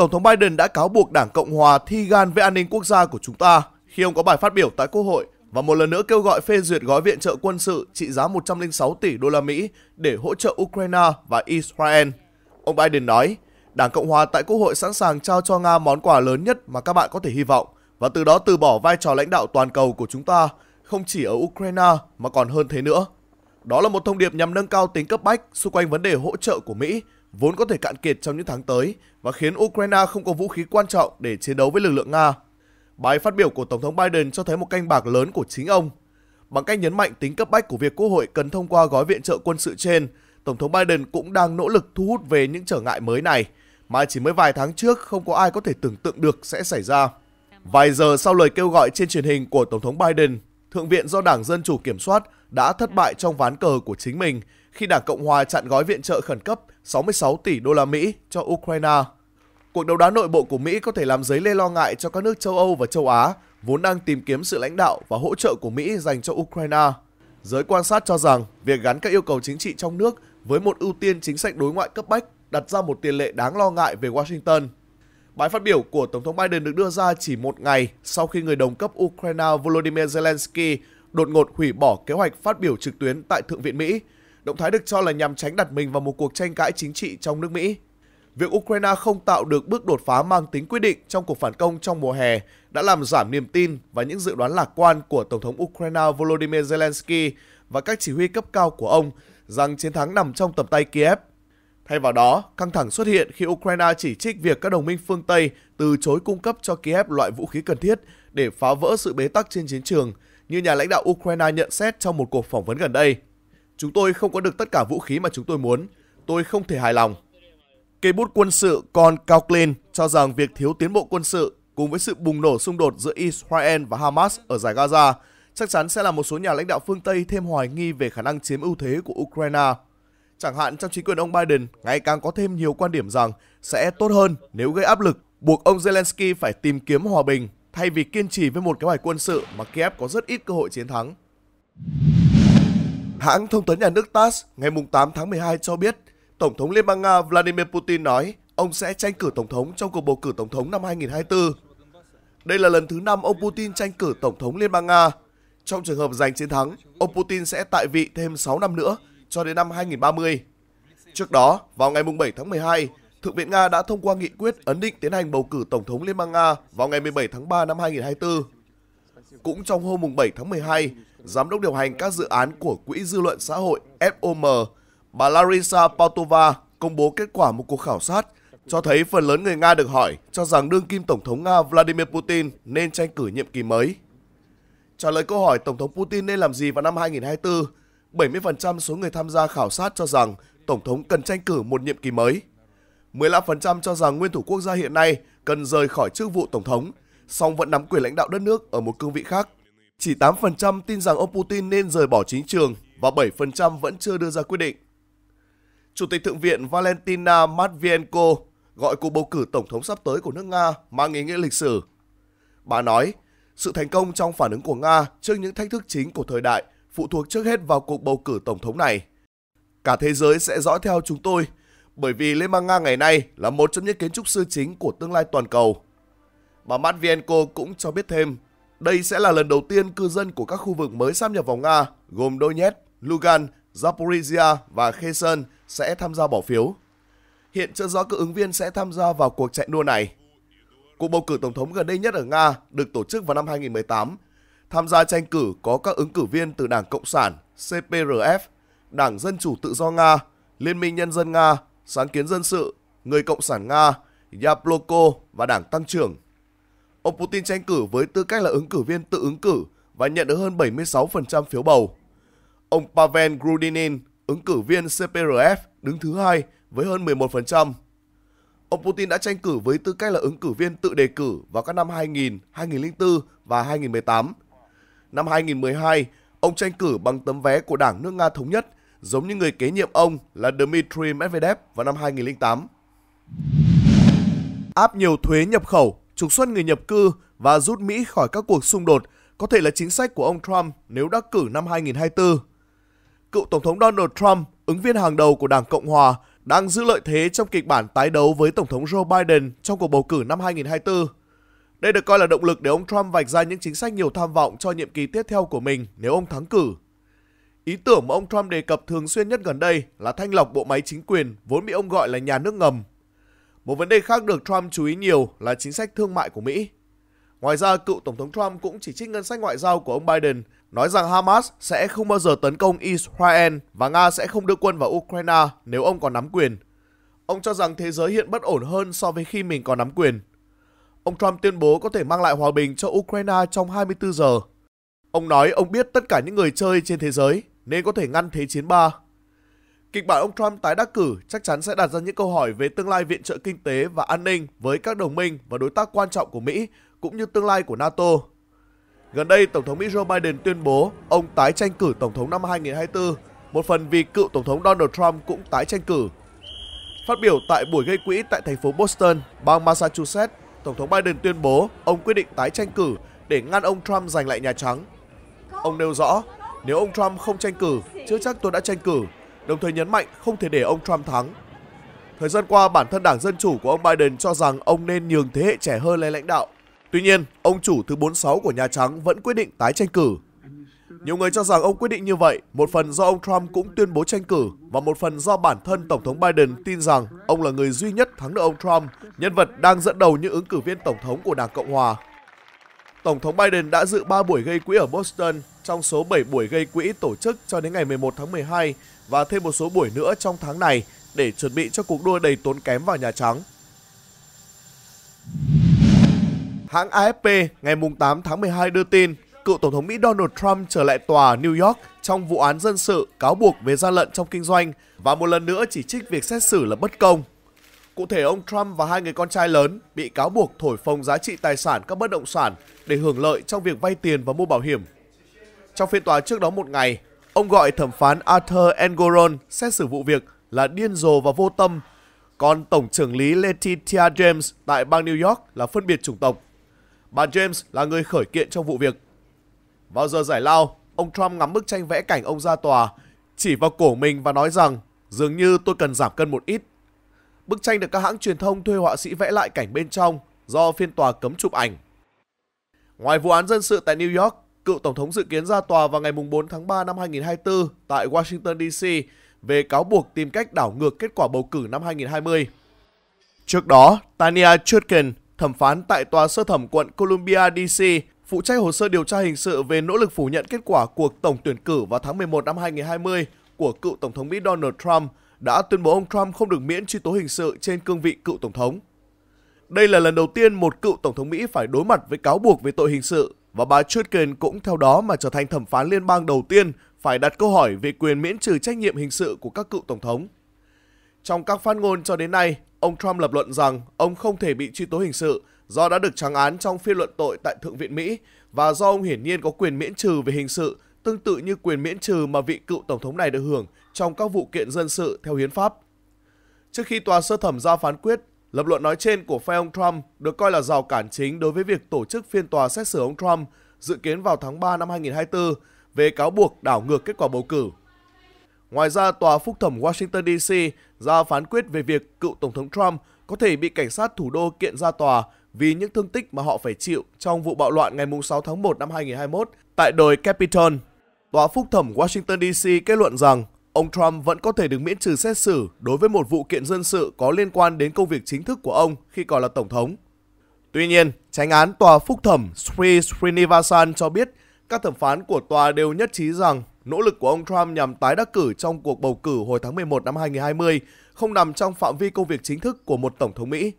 Tổng thống Biden đã cáo buộc Đảng Cộng Hòa thi gan với an ninh quốc gia của chúng ta khi ông có bài phát biểu tại Quốc hội và một lần nữa kêu gọi phê duyệt gói viện trợ quân sự trị giá 106 tỷ đô la Mỹ để hỗ trợ Ukraine và Israel. Ông Biden nói, Đảng Cộng Hòa tại Quốc hội sẵn sàng trao cho Nga món quà lớn nhất mà các bạn có thể hy vọng và từ đó từ bỏ vai trò lãnh đạo toàn cầu của chúng ta, không chỉ ở Ukraine mà còn hơn thế nữa. Đó là một thông điệp nhằm nâng cao tính cấp bách xung quanh vấn đề hỗ trợ của Mỹ vốn có thể cạn kiệt trong những tháng tới và khiến Ukraine không có vũ khí quan trọng để chiến đấu với lực lượng Nga. Bài phát biểu của Tổng thống Biden cho thấy một canh bạc lớn của chính ông. Bằng cách nhấn mạnh tính cấp bách của việc Quốc hội cần thông qua gói viện trợ quân sự trên, Tổng thống Biden cũng đang nỗ lực thu hút về những trở ngại mới này, mà chỉ mới vài tháng trước không có ai có thể tưởng tượng được sẽ xảy ra. Vài giờ sau lời kêu gọi trên truyền hình của Tổng thống Biden, Thượng viện do Đảng Dân Chủ kiểm soát đã thất bại trong ván cờ của chính mình khi Đảng Cộng Hòa chặn gói viện trợ khẩn cấp 66 tỷ đô la Mỹ cho Ukraine. Cuộc đấu đá nội bộ của Mỹ có thể làm dấy lên lo ngại cho các nước châu Âu và châu Á vốn đang tìm kiếm sự lãnh đạo và hỗ trợ của Mỹ dành cho Ukraine. Giới quan sát cho rằng việc gắn các yêu cầu chính trị trong nước với một ưu tiên chính sách đối ngoại cấp bách đặt ra một tiền lệ đáng lo ngại về Washington. Bài phát biểu của Tổng thống Biden được đưa ra chỉ một ngày sau khi người đồng cấp Ukraine Volodymyr Zelensky đột ngột hủy bỏ kế hoạch phát biểu trực tuyến tại Thượng viện Mỹ Động thái được cho là nhằm tránh đặt mình vào một cuộc tranh cãi chính trị trong nước Mỹ. Việc Ukraine không tạo được bước đột phá mang tính quyết định trong cuộc phản công trong mùa hè đã làm giảm niềm tin và những dự đoán lạc quan của Tổng thống Ukraine Volodymyr Zelensky và các chỉ huy cấp cao của ông rằng chiến thắng nằm trong tầm tay Kiev. Thay vào đó, căng thẳng xuất hiện khi Ukraine chỉ trích việc các đồng minh phương Tây từ chối cung cấp cho Kiev loại vũ khí cần thiết để phá vỡ sự bế tắc trên chiến trường, như nhà lãnh đạo Ukraine nhận xét trong một cuộc phỏng vấn gần đây. Chúng tôi không có được tất cả vũ khí mà chúng tôi muốn. Tôi không thể hài lòng. Cây bút quân sự Con Coughlin cho rằng việc thiếu tiến bộ quân sự cùng với sự bùng nổ xung đột giữa Israel và Hamas ở giải Gaza chắc chắn sẽ là một số nhà lãnh đạo phương Tây thêm hoài nghi về khả năng chiếm ưu thế của Ukraine. Chẳng hạn trong chính quyền ông Biden ngày càng có thêm nhiều quan điểm rằng sẽ tốt hơn nếu gây áp lực buộc ông Zelensky phải tìm kiếm hòa bình thay vì kiên trì với một kế hoạch quân sự mà Kiev có rất ít cơ hội chiến thắng. Hãng thông tấn nhà nước TASS ngày 8 tháng 12 cho biết, Tổng thống Liên bang Nga Vladimir Putin nói ông sẽ tranh cử Tổng thống trong cuộc bầu cử Tổng thống năm 2024. Đây là lần thứ năm ông Putin tranh cử Tổng thống Liên bang Nga. Trong trường hợp giành chiến thắng, ông Putin sẽ tại vị thêm 6 năm nữa cho đến năm 2030. Trước đó, vào ngày 7 tháng 12, Thượng viện Nga đã thông qua nghị quyết ấn định tiến hành bầu cử Tổng thống Liên bang Nga vào ngày 17 tháng 3 năm 2024. Cũng trong hôm 7 tháng 12, giám đốc điều hành các dự án của Quỹ Dư luận Xã hội FOM, bà Larissa Pautova công bố kết quả một cuộc khảo sát cho thấy phần lớn người Nga được hỏi cho rằng đương kim Tổng thống Nga Vladimir Putin nên tranh cử nhiệm kỳ mới. Trả lời câu hỏi Tổng thống Putin nên làm gì vào năm 2024, 70% số người tham gia khảo sát cho rằng Tổng thống cần tranh cử một nhiệm kỳ mới. 15% cho rằng nguyên thủ quốc gia hiện nay cần rời khỏi chức vụ Tổng thống, song vẫn nắm quyền lãnh đạo đất nước ở một cương vị khác chỉ 8% tin rằng ông Putin nên rời bỏ chính trường và 7% vẫn chưa đưa ra quyết định. Chủ tịch Thượng viện Valentina Matvienko gọi cuộc bầu cử tổng thống sắp tới của nước Nga mang ý nghĩa lịch sử. Bà nói, sự thành công trong phản ứng của Nga trước những thách thức chính của thời đại phụ thuộc trước hết vào cuộc bầu cử tổng thống này. Cả thế giới sẽ dõi theo chúng tôi, bởi vì Liên bang Nga ngày nay là một trong những kiến trúc sư chính của tương lai toàn cầu. Bà Matvienko cũng cho biết thêm đây sẽ là lần đầu tiên cư dân của các khu vực mới sáp nhập vào Nga, gồm Donetsk, Lugan, Zaporizhia và Kherson sẽ tham gia bỏ phiếu. Hiện chưa rõ các ứng viên sẽ tham gia vào cuộc chạy đua này. Cuộc bầu cử tổng thống gần đây nhất ở Nga được tổ chức vào năm 2018. Tham gia tranh cử có các ứng cử viên từ Đảng Cộng sản, CPRF, Đảng Dân Chủ Tự do Nga, Liên minh Nhân dân Nga, Sáng kiến Dân sự, Người Cộng sản Nga, Yabloko và Đảng Tăng trưởng Ông Putin tranh cử với tư cách là ứng cử viên tự ứng cử và nhận được hơn 76% phiếu bầu. Ông Pavel Grudinin, ứng cử viên CPRF, đứng thứ hai với hơn 11%. Ông Putin đã tranh cử với tư cách là ứng cử viên tự đề cử vào các năm 2000, 2004 và 2018. Năm 2012, ông tranh cử bằng tấm vé của Đảng nước Nga Thống Nhất, giống như người kế nhiệm ông là Dmitry Medvedev vào năm 2008. Áp nhiều thuế nhập khẩu trục xuất người nhập cư và rút Mỹ khỏi các cuộc xung đột có thể là chính sách của ông Trump nếu đắc cử năm 2024. Cựu Tổng thống Donald Trump, ứng viên hàng đầu của Đảng Cộng Hòa, đang giữ lợi thế trong kịch bản tái đấu với Tổng thống Joe Biden trong cuộc bầu cử năm 2024. Đây được coi là động lực để ông Trump vạch ra những chính sách nhiều tham vọng cho nhiệm kỳ tiếp theo của mình nếu ông thắng cử. Ý tưởng mà ông Trump đề cập thường xuyên nhất gần đây là thanh lọc bộ máy chính quyền vốn bị ông gọi là nhà nước ngầm một vấn đề khác được Trump chú ý nhiều là chính sách thương mại của Mỹ. Ngoài ra, cựu Tổng thống Trump cũng chỉ trích ngân sách ngoại giao của ông Biden, nói rằng Hamas sẽ không bao giờ tấn công Israel và Nga sẽ không đưa quân vào Ukraine nếu ông còn nắm quyền. Ông cho rằng thế giới hiện bất ổn hơn so với khi mình còn nắm quyền. Ông Trump tuyên bố có thể mang lại hòa bình cho Ukraine trong 24 giờ. Ông nói ông biết tất cả những người chơi trên thế giới nên có thể ngăn Thế chiến 3 Kịch bản ông Trump tái đắc cử chắc chắn sẽ đặt ra những câu hỏi về tương lai viện trợ kinh tế và an ninh với các đồng minh và đối tác quan trọng của Mỹ cũng như tương lai của NATO. Gần đây, Tổng thống Mỹ Joe Biden tuyên bố ông tái tranh cử Tổng thống năm 2024, một phần vì cựu Tổng thống Donald Trump cũng tái tranh cử. Phát biểu tại buổi gây quỹ tại thành phố Boston, bang Massachusetts, Tổng thống Biden tuyên bố ông quyết định tái tranh cử để ngăn ông Trump giành lại Nhà Trắng. Ông nêu rõ, nếu ông Trump không tranh cử, chưa chắc tôi đã tranh cử, đồng thời nhấn mạnh không thể để ông Trump thắng. Thời gian qua, bản thân đảng Dân Chủ của ông Biden cho rằng ông nên nhường thế hệ trẻ hơn lên lãnh đạo. Tuy nhiên, ông chủ thứ 46 của Nhà Trắng vẫn quyết định tái tranh cử. Nhiều người cho rằng ông quyết định như vậy, một phần do ông Trump cũng tuyên bố tranh cử và một phần do bản thân Tổng thống Biden tin rằng ông là người duy nhất thắng được ông Trump, nhân vật đang dẫn đầu những ứng cử viên Tổng thống của Đảng Cộng Hòa. Tổng thống Biden đã dự 3 buổi gây quỹ ở Boston, trong số 7 buổi gây quỹ tổ chức cho đến ngày 11 tháng 12 và thêm một số buổi nữa trong tháng này để chuẩn bị cho cuộc đua đầy tốn kém vào Nhà Trắng. Hãng AFP ngày 8 tháng 12 đưa tin cựu Tổng thống Mỹ Donald Trump trở lại tòa New York trong vụ án dân sự cáo buộc về gian lận trong kinh doanh và một lần nữa chỉ trích việc xét xử là bất công. Cụ thể, ông Trump và hai người con trai lớn bị cáo buộc thổi phồng giá trị tài sản các bất động sản để hưởng lợi trong việc vay tiền và mua bảo hiểm. Trong phiên tòa trước đó một ngày, Ông gọi thẩm phán Arthur Engoron xét xử vụ việc là điên rồ và vô tâm, còn Tổng trưởng lý Letitia James tại bang New York là phân biệt chủng tộc. Bà James là người khởi kiện trong vụ việc. Vào giờ giải lao, ông Trump ngắm bức tranh vẽ cảnh ông ra tòa, chỉ vào cổ mình và nói rằng dường như tôi cần giảm cân một ít. Bức tranh được các hãng truyền thông thuê họa sĩ vẽ lại cảnh bên trong do phiên tòa cấm chụp ảnh. Ngoài vụ án dân sự tại New York, cựu Tổng thống dự kiến ra tòa vào ngày 4 tháng 3 năm 2024 tại Washington DC về cáo buộc tìm cách đảo ngược kết quả bầu cử năm 2020. Trước đó, Tania Chutkin, thẩm phán tại tòa sơ thẩm quận Columbia DC, phụ trách hồ sơ điều tra hình sự về nỗ lực phủ nhận kết quả cuộc tổng tuyển cử vào tháng 11 năm 2020 của cựu Tổng thống Mỹ Donald Trump, đã tuyên bố ông Trump không được miễn truy tố hình sự trên cương vị cựu Tổng thống. Đây là lần đầu tiên một cựu Tổng thống Mỹ phải đối mặt với cáo buộc về tội hình sự và bà Chutkin cũng theo đó mà trở thành thẩm phán liên bang đầu tiên phải đặt câu hỏi về quyền miễn trừ trách nhiệm hình sự của các cựu tổng thống. Trong các phát ngôn cho đến nay, ông Trump lập luận rằng ông không thể bị truy tố hình sự do đã được trắng án trong phiên luận tội tại Thượng viện Mỹ và do ông hiển nhiên có quyền miễn trừ về hình sự tương tự như quyền miễn trừ mà vị cựu tổng thống này được hưởng trong các vụ kiện dân sự theo hiến pháp. Trước khi tòa sơ thẩm ra phán quyết, Lập luận nói trên của phe ông Trump được coi là rào cản chính đối với việc tổ chức phiên tòa xét xử ông Trump dự kiến vào tháng 3 năm 2024 về cáo buộc đảo ngược kết quả bầu cử. Ngoài ra, Tòa Phúc thẩm Washington DC ra phán quyết về việc cựu Tổng thống Trump có thể bị cảnh sát thủ đô kiện ra tòa vì những thương tích mà họ phải chịu trong vụ bạo loạn ngày 6 tháng 1 năm 2021 tại đồi Capitol. Tòa Phúc thẩm Washington DC kết luận rằng ông Trump vẫn có thể được miễn trừ xét xử đối với một vụ kiện dân sự có liên quan đến công việc chính thức của ông khi còn là Tổng thống. Tuy nhiên, tránh án tòa phúc thẩm Sri Srinivasan cho biết các thẩm phán của tòa đều nhất trí rằng nỗ lực của ông Trump nhằm tái đắc cử trong cuộc bầu cử hồi tháng 11 năm 2020 không nằm trong phạm vi công việc chính thức của một Tổng thống Mỹ.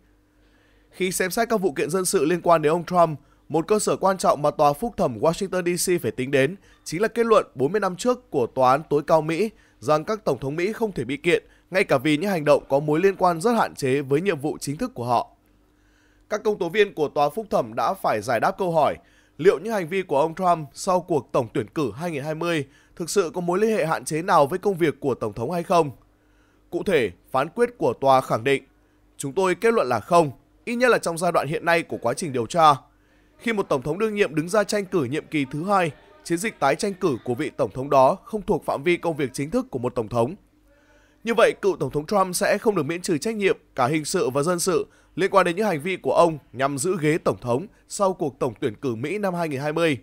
Khi xem xét các vụ kiện dân sự liên quan đến ông Trump, một cơ sở quan trọng mà tòa phúc thẩm Washington DC phải tính đến chính là kết luận 40 năm trước của tòa án tối cao Mỹ rằng các tổng thống Mỹ không thể bị kiện, ngay cả vì những hành động có mối liên quan rất hạn chế với nhiệm vụ chính thức của họ. Các công tố viên của tòa phúc thẩm đã phải giải đáp câu hỏi liệu những hành vi của ông Trump sau cuộc tổng tuyển cử 2020 thực sự có mối liên hệ hạn chế nào với công việc của tổng thống hay không. Cụ thể, phán quyết của tòa khẳng định, chúng tôi kết luận là không, ít nhất là trong giai đoạn hiện nay của quá trình điều tra. Khi một tổng thống đương nhiệm đứng ra tranh cử nhiệm kỳ thứ hai chiến dịch tái tranh cử của vị tổng thống đó không thuộc phạm vi công việc chính thức của một tổng thống. Như vậy, cựu tổng thống Trump sẽ không được miễn trừ trách nhiệm cả hình sự và dân sự liên quan đến những hành vi của ông nhằm giữ ghế tổng thống sau cuộc tổng tuyển cử Mỹ năm 2020.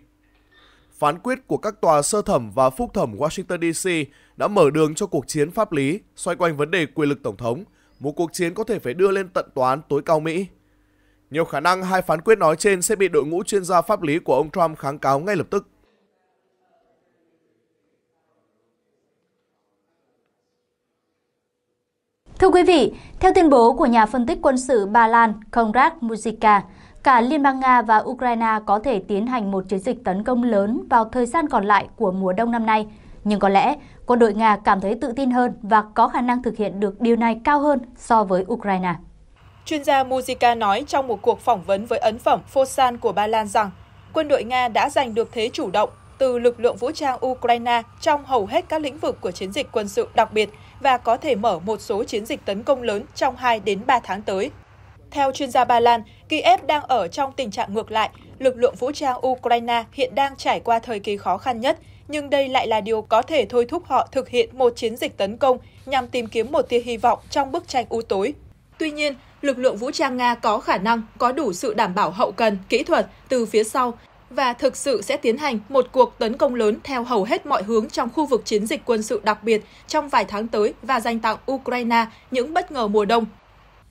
Phán quyết của các tòa sơ thẩm và phúc thẩm Washington DC đã mở đường cho cuộc chiến pháp lý xoay quanh vấn đề quyền lực tổng thống, một cuộc chiến có thể phải đưa lên tận toán tối cao Mỹ. Nhiều khả năng hai phán quyết nói trên sẽ bị đội ngũ chuyên gia pháp lý của ông Trump kháng cáo ngay lập tức. Thưa quý vị, theo tuyên bố của nhà phân tích quân sự Ba Lan Konrad Mujica, cả Liên bang Nga và Ukraine có thể tiến hành một chiến dịch tấn công lớn vào thời gian còn lại của mùa đông năm nay. Nhưng có lẽ, quân đội Nga cảm thấy tự tin hơn và có khả năng thực hiện được điều này cao hơn so với Ukraine. Chuyên gia Mujica nói trong một cuộc phỏng vấn với ấn phẩm Fosan của Ba Lan rằng quân đội Nga đã giành được thế chủ động từ lực lượng vũ trang Ukraine trong hầu hết các lĩnh vực của chiến dịch quân sự đặc biệt – và có thể mở một số chiến dịch tấn công lớn trong 2 đến 3 tháng tới. Theo chuyên gia Ba Lan, Kiev đang ở trong tình trạng ngược lại. Lực lượng vũ trang Ukraine hiện đang trải qua thời kỳ khó khăn nhất, nhưng đây lại là điều có thể thôi thúc họ thực hiện một chiến dịch tấn công nhằm tìm kiếm một tia hy vọng trong bức tranh u tối. Tuy nhiên, lực lượng vũ trang Nga có khả năng có đủ sự đảm bảo hậu cần, kỹ thuật từ phía sau và thực sự sẽ tiến hành một cuộc tấn công lớn theo hầu hết mọi hướng trong khu vực chiến dịch quân sự đặc biệt trong vài tháng tới và dành tặng Ukraine những bất ngờ mùa đông.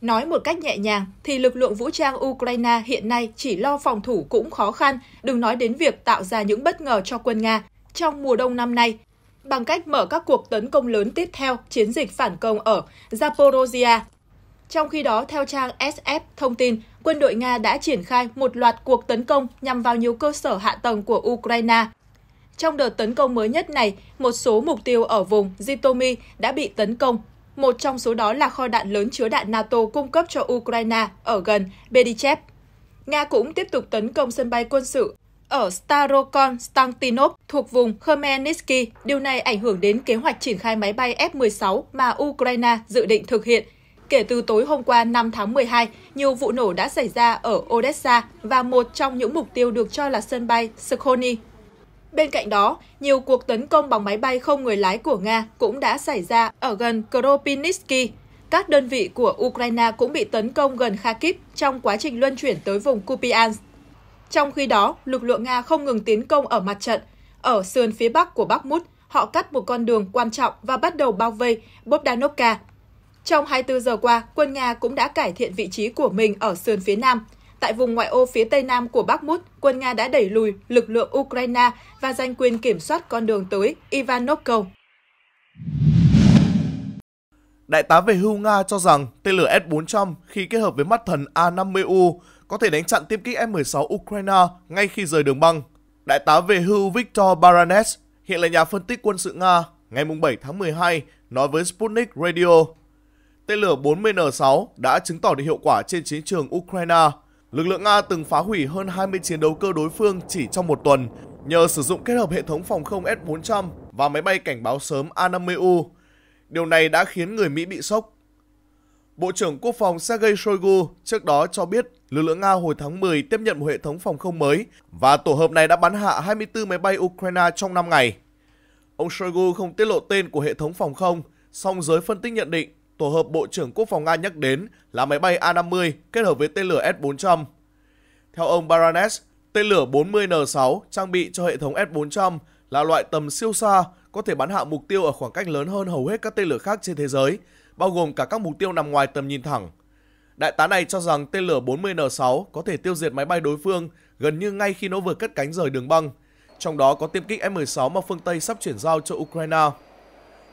Nói một cách nhẹ nhàng thì lực lượng vũ trang Ukraine hiện nay chỉ lo phòng thủ cũng khó khăn, đừng nói đến việc tạo ra những bất ngờ cho quân Nga trong mùa đông năm nay bằng cách mở các cuộc tấn công lớn tiếp theo chiến dịch phản công ở Zaporozhia trong khi đó, theo trang SF thông tin, quân đội Nga đã triển khai một loạt cuộc tấn công nhằm vào nhiều cơ sở hạ tầng của Ukraine. Trong đợt tấn công mới nhất này, một số mục tiêu ở vùng Zitomi đã bị tấn công. Một trong số đó là kho đạn lớn chứa đạn NATO cung cấp cho Ukraine ở gần Bedichev. Nga cũng tiếp tục tấn công sân bay quân sự ở Starokon Stantinov thuộc vùng Khmelnytsky. Điều này ảnh hưởng đến kế hoạch triển khai máy bay F-16 mà Ukraine dự định thực hiện – Kể từ tối hôm qua 5 tháng 12, nhiều vụ nổ đã xảy ra ở Odessa và một trong những mục tiêu được cho là sân bay Skhony. Bên cạnh đó, nhiều cuộc tấn công bằng máy bay không người lái của Nga cũng đã xảy ra ở gần Kropivnitsky. Các đơn vị của Ukraine cũng bị tấn công gần Kharkiv trong quá trình luân chuyển tới vùng Kupiansk. Trong khi đó, lực lượng Nga không ngừng tiến công ở mặt trận. Ở sườn phía bắc của Bakhmut, họ cắt một con đường quan trọng và bắt đầu bao vây Bogdanovka, trong 24 giờ qua, quân Nga cũng đã cải thiện vị trí của mình ở sườn phía nam. Tại vùng ngoại ô phía tây nam của Bakhmut, quân Nga đã đẩy lùi lực lượng Ukraine và giành quyền kiểm soát con đường tới Ivanovko. Đại tá về hưu Nga cho rằng tên lửa S-400 khi kết hợp với mắt thần A-50U có thể đánh chặn tiêm kích F-16 Ukraine ngay khi rời đường băng. Đại tá về hưu Viktor Baranes, hiện là nhà phân tích quân sự Nga, ngày 7 tháng 12, nói với Sputnik Radio tên lửa 40N6 đã chứng tỏ được hiệu quả trên chiến trường Ukraine. Lực lượng Nga từng phá hủy hơn 20 chiến đấu cơ đối phương chỉ trong một tuần nhờ sử dụng kết hợp hệ thống phòng không S-400 và máy bay cảnh báo sớm A-50U. Điều này đã khiến người Mỹ bị sốc. Bộ trưởng Quốc phòng Sergei Shoigu trước đó cho biết lực lượng Nga hồi tháng 10 tiếp nhận một hệ thống phòng không mới và tổ hợp này đã bắn hạ 24 máy bay Ukraine trong 5 ngày. Ông Shoigu không tiết lộ tên của hệ thống phòng không, song giới phân tích nhận định Tổ hợp Bộ trưởng Quốc phòng Nga nhắc đến là máy bay A-50 kết hợp với tên lửa S-400. Theo ông Baranes, tên lửa 40N6 trang bị cho hệ thống S-400 là loại tầm siêu xa có thể bắn hạ mục tiêu ở khoảng cách lớn hơn hầu hết các tên lửa khác trên thế giới, bao gồm cả các mục tiêu nằm ngoài tầm nhìn thẳng. Đại tá này cho rằng tên lửa 40N6 có thể tiêu diệt máy bay đối phương gần như ngay khi nó vừa cất cánh rời đường băng, trong đó có tiêm kích M16 mà phương Tây sắp chuyển giao cho Ukraine.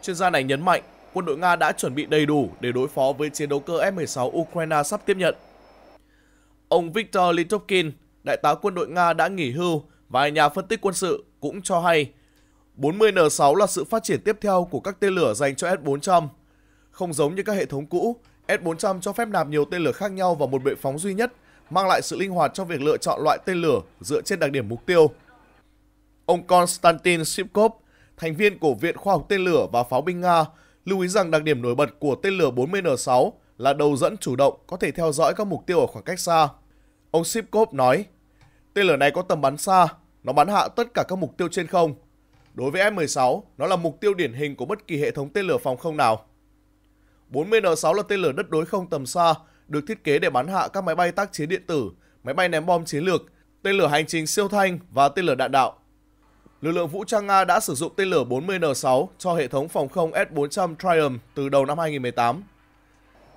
Chuyên gia này nhấn mạnh, quân đội Nga đã chuẩn bị đầy đủ để đối phó với chiến đấu cơ F-16 Ukraine sắp tiếp nhận. Ông Viktor Litovkin, đại tá quân đội Nga đã nghỉ hưu và nhà phân tích quân sự cũng cho hay 40N6 là sự phát triển tiếp theo của các tên lửa dành cho S-400. Không giống như các hệ thống cũ, S-400 cho phép nạp nhiều tên lửa khác nhau vào một bệ phóng duy nhất, mang lại sự linh hoạt trong việc lựa chọn loại tên lửa dựa trên đặc điểm mục tiêu. Ông Konstantin Shipkov, thành viên của Viện Khoa học Tên lửa và Pháo binh Nga, Lưu ý rằng đặc điểm nổi bật của tên lửa 40N6 là đầu dẫn chủ động có thể theo dõi các mục tiêu ở khoảng cách xa. Ông Sipkov nói, tên lửa này có tầm bắn xa, nó bắn hạ tất cả các mục tiêu trên không. Đối với F-16, nó là mục tiêu điển hình của bất kỳ hệ thống tên lửa phòng không nào. 40N6 là tên lửa đất đối không tầm xa, được thiết kế để bắn hạ các máy bay tác chiến điện tử, máy bay ném bom chiến lược, tên lửa hành trình siêu thanh và tên lửa đạn đạo Lực lượng vũ trang Nga đã sử dụng tên lửa 40N6 cho hệ thống phòng không S-400 Triumph từ đầu năm 2018.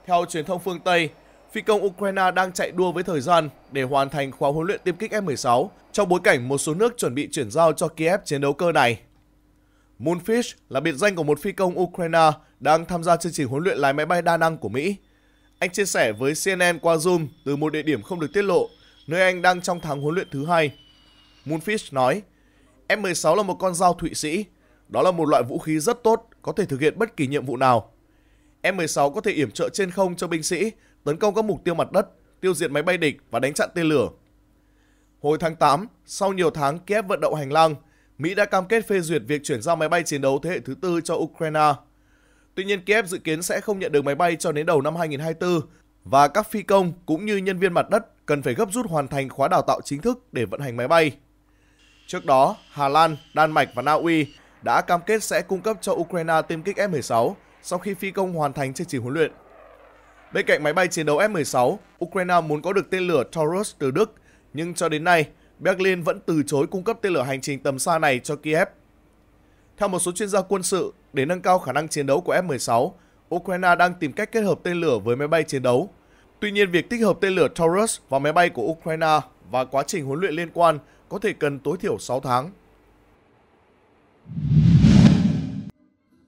Theo truyền thông phương Tây, phi công Ukraine đang chạy đua với thời gian để hoàn thành khóa huấn luyện tiêm kích F-16 trong bối cảnh một số nước chuẩn bị chuyển giao cho Kiev chiến đấu cơ này. Moonfish là biệt danh của một phi công Ukraine đang tham gia chương trình huấn luyện lái máy bay đa năng của Mỹ. Anh chia sẻ với CNN qua Zoom từ một địa điểm không được tiết lộ, nơi anh đang trong tháng huấn luyện thứ hai. Moonfish nói, M16 là một con dao Thụy Sĩ. Đó là một loại vũ khí rất tốt, có thể thực hiện bất kỳ nhiệm vụ nào. M16 có thể yểm trợ trên không cho binh sĩ, tấn công các mục tiêu mặt đất, tiêu diệt máy bay địch và đánh chặn tên lửa. Hồi tháng 8, sau nhiều tháng kép vận động hành lang, Mỹ đã cam kết phê duyệt việc chuyển giao máy bay chiến đấu thế hệ thứ tư cho Ukraine. Tuy nhiên, Kiev dự kiến sẽ không nhận được máy bay cho đến đầu năm 2024 và các phi công cũng như nhân viên mặt đất cần phải gấp rút hoàn thành khóa đào tạo chính thức để vận hành máy bay. Trước đó, Hà Lan, Đan Mạch và Na Uy đã cam kết sẽ cung cấp cho Ukraine tiêm kích F-16 sau khi phi công hoàn thành chương trình huấn luyện. Bên cạnh máy bay chiến đấu F-16, Ukraine muốn có được tên lửa Taurus từ Đức, nhưng cho đến nay, Berlin vẫn từ chối cung cấp tên lửa hành trình tầm xa này cho Kiev. Theo một số chuyên gia quân sự, để nâng cao khả năng chiến đấu của F-16, Ukraine đang tìm cách kết hợp tên lửa với máy bay chiến đấu. Tuy nhiên, việc tích hợp tên lửa Taurus vào máy bay của Ukraine và quá trình huấn luyện liên quan có thể cần tối thiểu 6 tháng.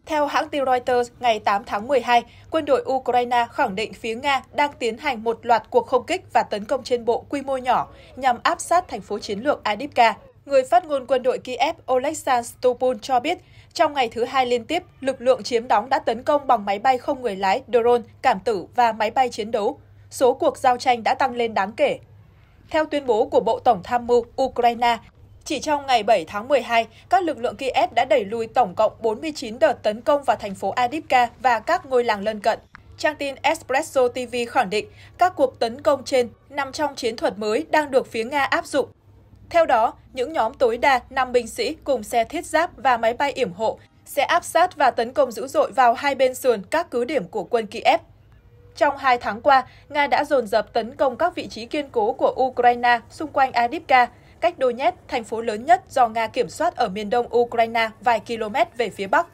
Theo hãng tin Reuters, ngày 8 tháng 12, quân đội Ukraine khẳng định phía Nga đang tiến hành một loạt cuộc không kích và tấn công trên bộ quy mô nhỏ nhằm áp sát thành phố chiến lược Adipka. Người phát ngôn quân đội Kiev Oleksandr Stupul cho biết, trong ngày thứ hai liên tiếp, lực lượng chiếm đóng đã tấn công bằng máy bay không người lái, drone, cảm tử và máy bay chiến đấu. Số cuộc giao tranh đã tăng lên đáng kể. Theo tuyên bố của Bộ Tổng tham mưu Ukraine, chỉ trong ngày 7 tháng 12, các lực lượng Kiev đã đẩy lùi tổng cộng 49 đợt tấn công vào thành phố Adivka và các ngôi làng lân cận. Trang tin Espresso TV khẳng định các cuộc tấn công trên nằm trong chiến thuật mới đang được phía Nga áp dụng. Theo đó, những nhóm tối đa 5 binh sĩ cùng xe thiết giáp và máy bay yểm hộ sẽ áp sát và tấn công dữ dội vào hai bên sườn các cứ điểm của quân Kiev. Trong hai tháng qua, Nga đã dồn dập tấn công các vị trí kiên cố của Ukraine xung quanh Adipka, cách Donetsk, thành phố lớn nhất do Nga kiểm soát ở miền đông Ukraine vài km về phía bắc.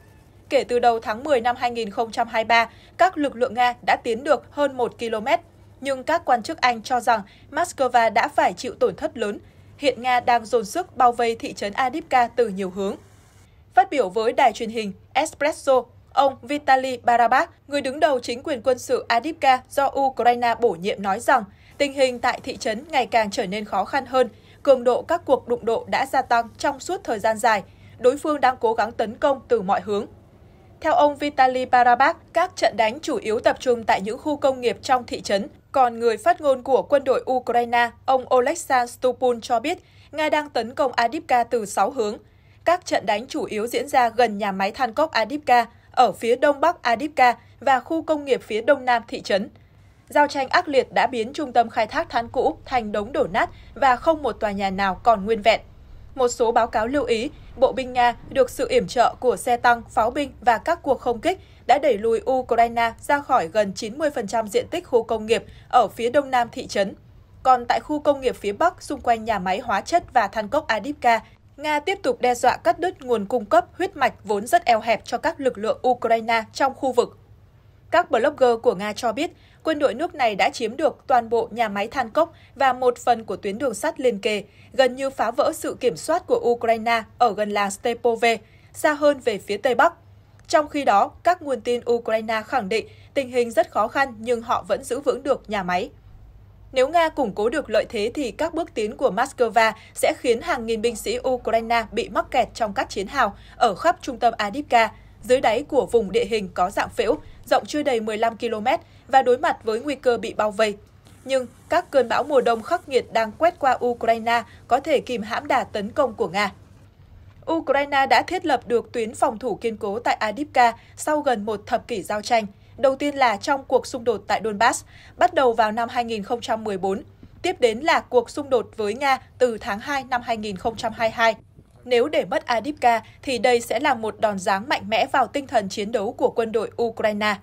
Kể từ đầu tháng 10 năm 2023, các lực lượng Nga đã tiến được hơn 1 km, nhưng các quan chức Anh cho rằng Moscow đã phải chịu tổn thất lớn. Hiện Nga đang dồn sức bao vây thị trấn Adipka từ nhiều hướng. Phát biểu với đài truyền hình Espresso, Ông Vitaly Barabak, người đứng đầu chính quyền quân sự Adipka do Ukraine bổ nhiệm nói rằng tình hình tại thị trấn ngày càng trở nên khó khăn hơn, cường độ các cuộc đụng độ đã gia tăng trong suốt thời gian dài, đối phương đang cố gắng tấn công từ mọi hướng. Theo ông Vitaly Barabak, các trận đánh chủ yếu tập trung tại những khu công nghiệp trong thị trấn, còn người phát ngôn của quân đội Ukraine, ông Oleksandr Stupun cho biết, Nga đang tấn công Adipka từ 6 hướng. Các trận đánh chủ yếu diễn ra gần nhà máy than cốc Adipka, ở phía đông bắc Adipka và khu công nghiệp phía đông nam thị trấn. Giao tranh ác liệt đã biến trung tâm khai thác than cũ thành đống đổ nát và không một tòa nhà nào còn nguyên vẹn. Một số báo cáo lưu ý, bộ binh Nga được sự yểm trợ của xe tăng, pháo binh và các cuộc không kích đã đẩy lùi Ukraine ra khỏi gần 90% diện tích khu công nghiệp ở phía đông nam thị trấn. Còn tại khu công nghiệp phía Bắc xung quanh nhà máy hóa chất và than cốc Adipka Nga tiếp tục đe dọa cắt đứt nguồn cung cấp huyết mạch vốn rất eo hẹp cho các lực lượng Ukraine trong khu vực. Các blogger của Nga cho biết, quân đội nước này đã chiếm được toàn bộ nhà máy than cốc và một phần của tuyến đường sắt liên kề, gần như phá vỡ sự kiểm soát của Ukraine ở gần làng Stepove, xa hơn về phía Tây Bắc. Trong khi đó, các nguồn tin Ukraine khẳng định tình hình rất khó khăn nhưng họ vẫn giữ vững được nhà máy. Nếu Nga củng cố được lợi thế thì các bước tiến của Moscow sẽ khiến hàng nghìn binh sĩ Ukraine bị mắc kẹt trong các chiến hào ở khắp trung tâm Adivka, dưới đáy của vùng địa hình có dạng phễu, rộng chưa đầy 15 km và đối mặt với nguy cơ bị bao vây. Nhưng các cơn bão mùa đông khắc nghiệt đang quét qua Ukraine có thể kìm hãm đà tấn công của Nga. Ukraine đã thiết lập được tuyến phòng thủ kiên cố tại Adivka sau gần một thập kỷ giao tranh, đầu tiên là trong cuộc xung đột tại Donbass, bắt đầu vào năm 2014, tiếp đến là cuộc xung đột với Nga từ tháng 2 năm 2022. Nếu để mất Adipka thì đây sẽ là một đòn giáng mạnh mẽ vào tinh thần chiến đấu của quân đội Ukraine.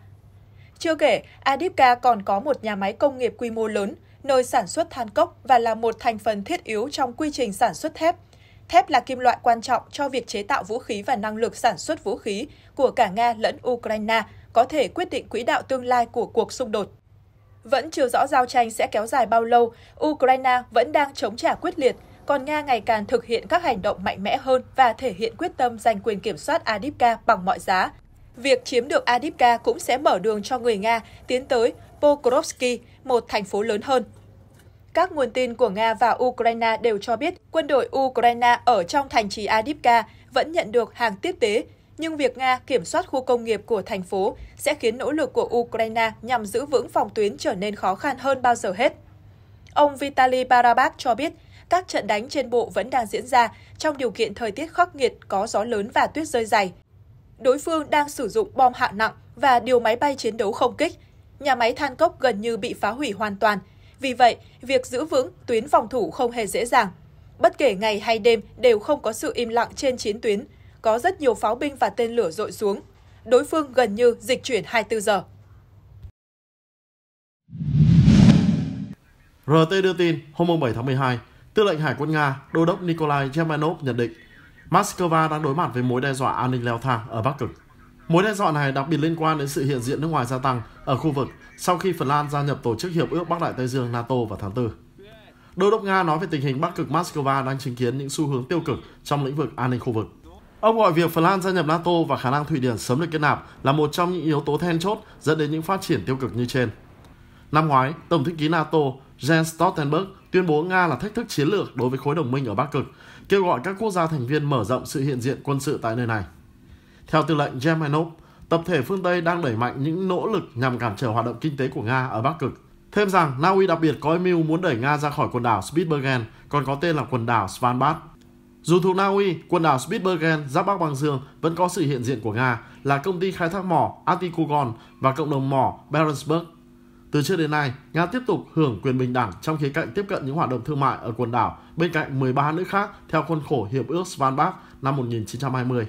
Chưa kể, Adipka còn có một nhà máy công nghiệp quy mô lớn, nơi sản xuất than cốc và là một thành phần thiết yếu trong quy trình sản xuất thép. Thép là kim loại quan trọng cho việc chế tạo vũ khí và năng lực sản xuất vũ khí của cả Nga lẫn Ukraine, có thể quyết định quỹ đạo tương lai của cuộc xung đột. Vẫn chưa rõ giao tranh sẽ kéo dài bao lâu, Ukraine vẫn đang chống trả quyết liệt, còn Nga ngày càng thực hiện các hành động mạnh mẽ hơn và thể hiện quyết tâm giành quyền kiểm soát Adipka bằng mọi giá. Việc chiếm được Adipka cũng sẽ mở đường cho người Nga tiến tới Pokrovsky, một thành phố lớn hơn. Các nguồn tin của Nga và Ukraine đều cho biết quân đội Ukraine ở trong thành trì Adipka vẫn nhận được hàng tiếp tế nhưng việc Nga kiểm soát khu công nghiệp của thành phố sẽ khiến nỗ lực của Ukraine nhằm giữ vững phòng tuyến trở nên khó khăn hơn bao giờ hết. Ông Vitaly Barabak cho biết, các trận đánh trên bộ vẫn đang diễn ra trong điều kiện thời tiết khắc nghiệt có gió lớn và tuyết rơi dày. Đối phương đang sử dụng bom hạng nặng và điều máy bay chiến đấu không kích. Nhà máy than cốc gần như bị phá hủy hoàn toàn. Vì vậy, việc giữ vững tuyến phòng thủ không hề dễ dàng. Bất kể ngày hay đêm đều không có sự im lặng trên chiến tuyến, có rất nhiều pháo binh và tên lửa dội xuống. Đối phương gần như dịch chuyển 24 giờ. RT đưa tin hôm 7 tháng 12, Tư lệnh Hải quân Nga, Đô đốc Nikolai Yemanov nhận định Moscow đang đối mặt với mối đe dọa an ninh leo thang ở Bắc Cực. Mối đe dọa này đặc biệt liên quan đến sự hiện diện nước ngoài gia tăng ở khu vực sau khi Phần Lan gia nhập Tổ chức Hiệp ước Bắc Đại Tây Dương NATO vào tháng 4. Đô đốc Nga nói về tình hình Bắc Cực Moscow đang chứng kiến những xu hướng tiêu cực trong lĩnh vực an ninh khu vực. Ông gọi việc Phần Lan gia nhập NATO và khả năng Thụy Điển sớm được kết nạp là một trong những yếu tố then chốt dẫn đến những phát triển tiêu cực như trên. Năm ngoái, Tổng thư ký NATO Jens Stoltenberg tuyên bố Nga là thách thức chiến lược đối với khối đồng minh ở Bắc Cực, kêu gọi các quốc gia thành viên mở rộng sự hiện diện quân sự tại nơi này. Theo tư lệnh Gemenov, tập thể phương Tây đang đẩy mạnh những nỗ lực nhằm cản trở hoạt động kinh tế của Nga ở Bắc Cực. Thêm rằng, Na Uy đặc biệt có mưu muốn đẩy Nga ra khỏi quần đảo Spitsbergen, còn có tên là quần đảo Svalbard. Dù thuộc Na Uy, quần đảo Spitsbergen giáp Bắc Băng Dương vẫn có sự hiện diện của Nga là công ty khai thác mỏ Antikogon và cộng đồng mỏ Berensberg. Từ trước đến nay, Nga tiếp tục hưởng quyền bình đẳng trong khía cạnh tiếp cận những hoạt động thương mại ở quần đảo bên cạnh 13 nước khác theo khuôn khổ Hiệp ước Svalbard năm 1920.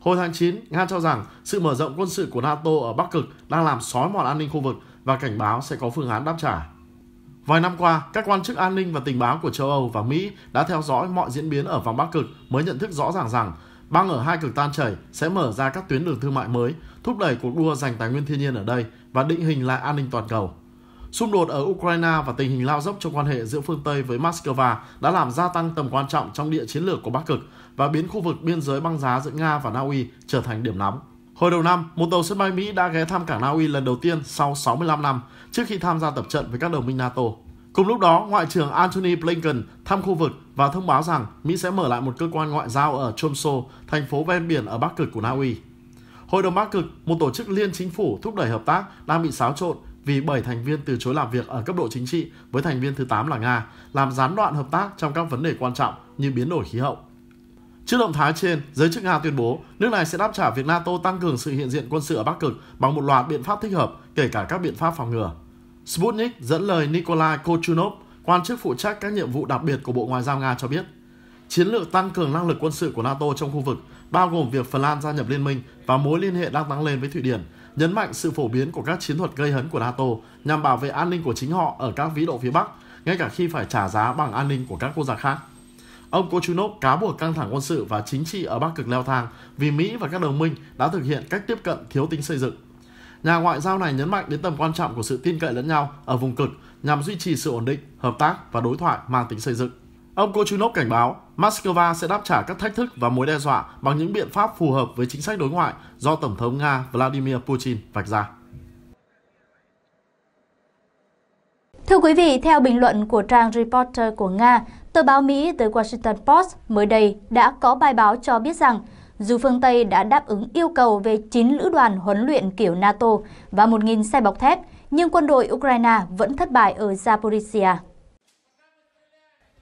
Hồi tháng 9, Nga cho rằng sự mở rộng quân sự của NATO ở Bắc Cực đang làm xói mòn an ninh khu vực và cảnh báo sẽ có phương án đáp trả. Vài năm qua, các quan chức an ninh và tình báo của châu Âu và Mỹ đã theo dõi mọi diễn biến ở vòng Bắc Cực mới nhận thức rõ ràng rằng băng ở hai cực tan chảy sẽ mở ra các tuyến đường thương mại mới, thúc đẩy cuộc đua giành tài nguyên thiên nhiên ở đây và định hình lại an ninh toàn cầu. Xung đột ở Ukraine và tình hình lao dốc trong quan hệ giữa phương Tây với Moscow đã làm gia tăng tầm quan trọng trong địa chiến lược của Bắc Cực và biến khu vực biên giới băng giá giữa Nga và Na Uy trở thành điểm nóng. Hồi đầu năm, một tàu sân bay Mỹ đã ghé thăm cảng Na Uy lần đầu tiên sau 65 năm trước khi tham gia tập trận với các đồng minh NATO. Cùng lúc đó, Ngoại trưởng Antony Blinken thăm khu vực và thông báo rằng Mỹ sẽ mở lại một cơ quan ngoại giao ở Tromso, thành phố ven biển ở Bắc Cực của Na Uy. Hội đồng Bắc Cực, một tổ chức liên chính phủ thúc đẩy hợp tác, đang bị xáo trộn vì 7 thành viên từ chối làm việc ở cấp độ chính trị với thành viên thứ 8 là Nga, làm gián đoạn hợp tác trong các vấn đề quan trọng như biến đổi khí hậu. Trước động thái trên, giới chức Nga tuyên bố nước này sẽ đáp trả việc NATO tăng cường sự hiện diện quân sự ở Bắc Cực bằng một loạt biện pháp thích hợp, kể cả các biện pháp phòng ngừa. Sputnik dẫn lời Nikolai Kochunov, quan chức phụ trách các nhiệm vụ đặc biệt của Bộ Ngoại giao Nga cho biết, chiến lược tăng cường năng lực quân sự của NATO trong khu vực bao gồm việc Phần Lan gia nhập liên minh và mối liên hệ đang tăng lên với Thụy Điển, nhấn mạnh sự phổ biến của các chiến thuật gây hấn của NATO nhằm bảo vệ an ninh của chính họ ở các vĩ độ phía Bắc, ngay cả khi phải trả giá bằng an ninh của các quốc gia khác. Ông Kochunov cáo buộc căng thẳng quân sự và chính trị ở Bắc Cực leo thang vì Mỹ và các đồng minh đã thực hiện cách tiếp cận thiếu tính xây dựng. Nhà ngoại giao này nhấn mạnh đến tầm quan trọng của sự tin cậy lẫn nhau ở vùng cực nhằm duy trì sự ổn định, hợp tác và đối thoại mang tính xây dựng. Ông Kochunov cảnh báo Moscow sẽ đáp trả các thách thức và mối đe dọa bằng những biện pháp phù hợp với chính sách đối ngoại do Tổng thống Nga Vladimir Putin vạch ra. Thưa quý vị, theo bình luận của trang Reporter của Nga, Tờ báo Mỹ The Washington Post mới đây đã có bài báo cho biết rằng dù phương Tây đã đáp ứng yêu cầu về 9 lữ đoàn huấn luyện kiểu NATO và 1.000 xe bọc thép, nhưng quân đội Ukraine vẫn thất bại ở Zaporizhia.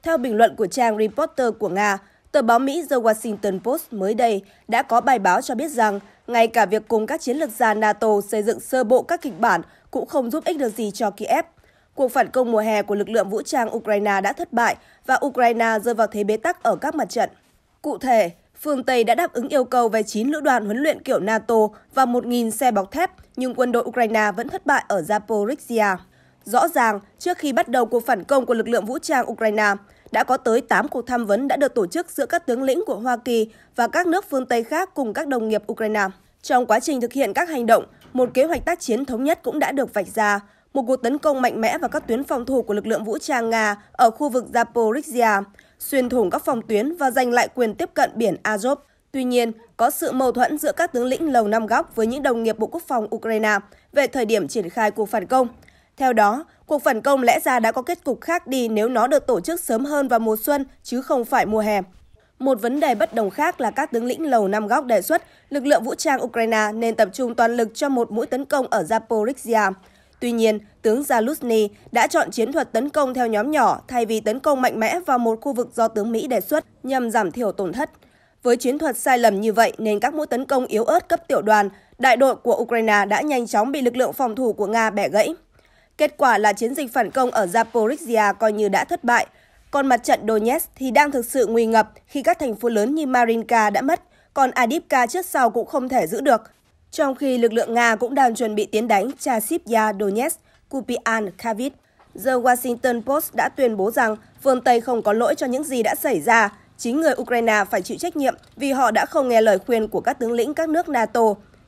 Theo bình luận của trang Reporter của Nga, tờ báo Mỹ The Washington Post mới đây đã có bài báo cho biết rằng ngay cả việc cùng các chiến lược gia NATO xây dựng sơ bộ các kịch bản cũng không giúp ích được gì cho Kiev. Cuộc phản công mùa hè của lực lượng vũ trang Ukraine đã thất bại và Ukraine rơi vào thế bế tắc ở các mặt trận. Cụ thể, phương Tây đã đáp ứng yêu cầu về 9 lữ đoàn huấn luyện kiểu NATO và 1.000 xe bọc thép, nhưng quân đội Ukraine vẫn thất bại ở Zaporizhia. Rõ ràng, trước khi bắt đầu cuộc phản công của lực lượng vũ trang Ukraine, đã có tới 8 cuộc tham vấn đã được tổ chức giữa các tướng lĩnh của Hoa Kỳ và các nước phương Tây khác cùng các đồng nghiệp Ukraine. Trong quá trình thực hiện các hành động, một kế hoạch tác chiến thống nhất cũng đã được vạch ra, một cuộc tấn công mạnh mẽ vào các tuyến phòng thủ của lực lượng vũ trang Nga ở khu vực Zaporizhia, xuyên thủng các phòng tuyến và giành lại quyền tiếp cận biển Azov. Tuy nhiên, có sự mâu thuẫn giữa các tướng lĩnh Lầu Năm Góc với những đồng nghiệp Bộ Quốc phòng Ukraine về thời điểm triển khai cuộc phản công. Theo đó, cuộc phản công lẽ ra đã có kết cục khác đi nếu nó được tổ chức sớm hơn vào mùa xuân chứ không phải mùa hè. Một vấn đề bất đồng khác là các tướng lĩnh Lầu Năm Góc đề xuất lực lượng vũ trang Ukraine nên tập trung toàn lực cho một mũi tấn công ở Zaporizhia, Tuy nhiên, tướng Zaluzny đã chọn chiến thuật tấn công theo nhóm nhỏ thay vì tấn công mạnh mẽ vào một khu vực do tướng Mỹ đề xuất nhằm giảm thiểu tổn thất. Với chiến thuật sai lầm như vậy nên các mũi tấn công yếu ớt cấp tiểu đoàn, đại đội của Ukraine đã nhanh chóng bị lực lượng phòng thủ của Nga bẻ gãy. Kết quả là chiến dịch phản công ở Zaporizhia coi như đã thất bại, còn mặt trận Donetsk thì đang thực sự nguy ngập khi các thành phố lớn như Marinka đã mất, còn Adipka trước sau cũng không thể giữ được. Trong khi lực lượng Nga cũng đang chuẩn bị tiến đánh chasiv Donetsk, Kupian, Khavit. The Washington Post đã tuyên bố rằng phương Tây không có lỗi cho những gì đã xảy ra. Chính người Ukraine phải chịu trách nhiệm vì họ đã không nghe lời khuyên của các tướng lĩnh các nước NATO,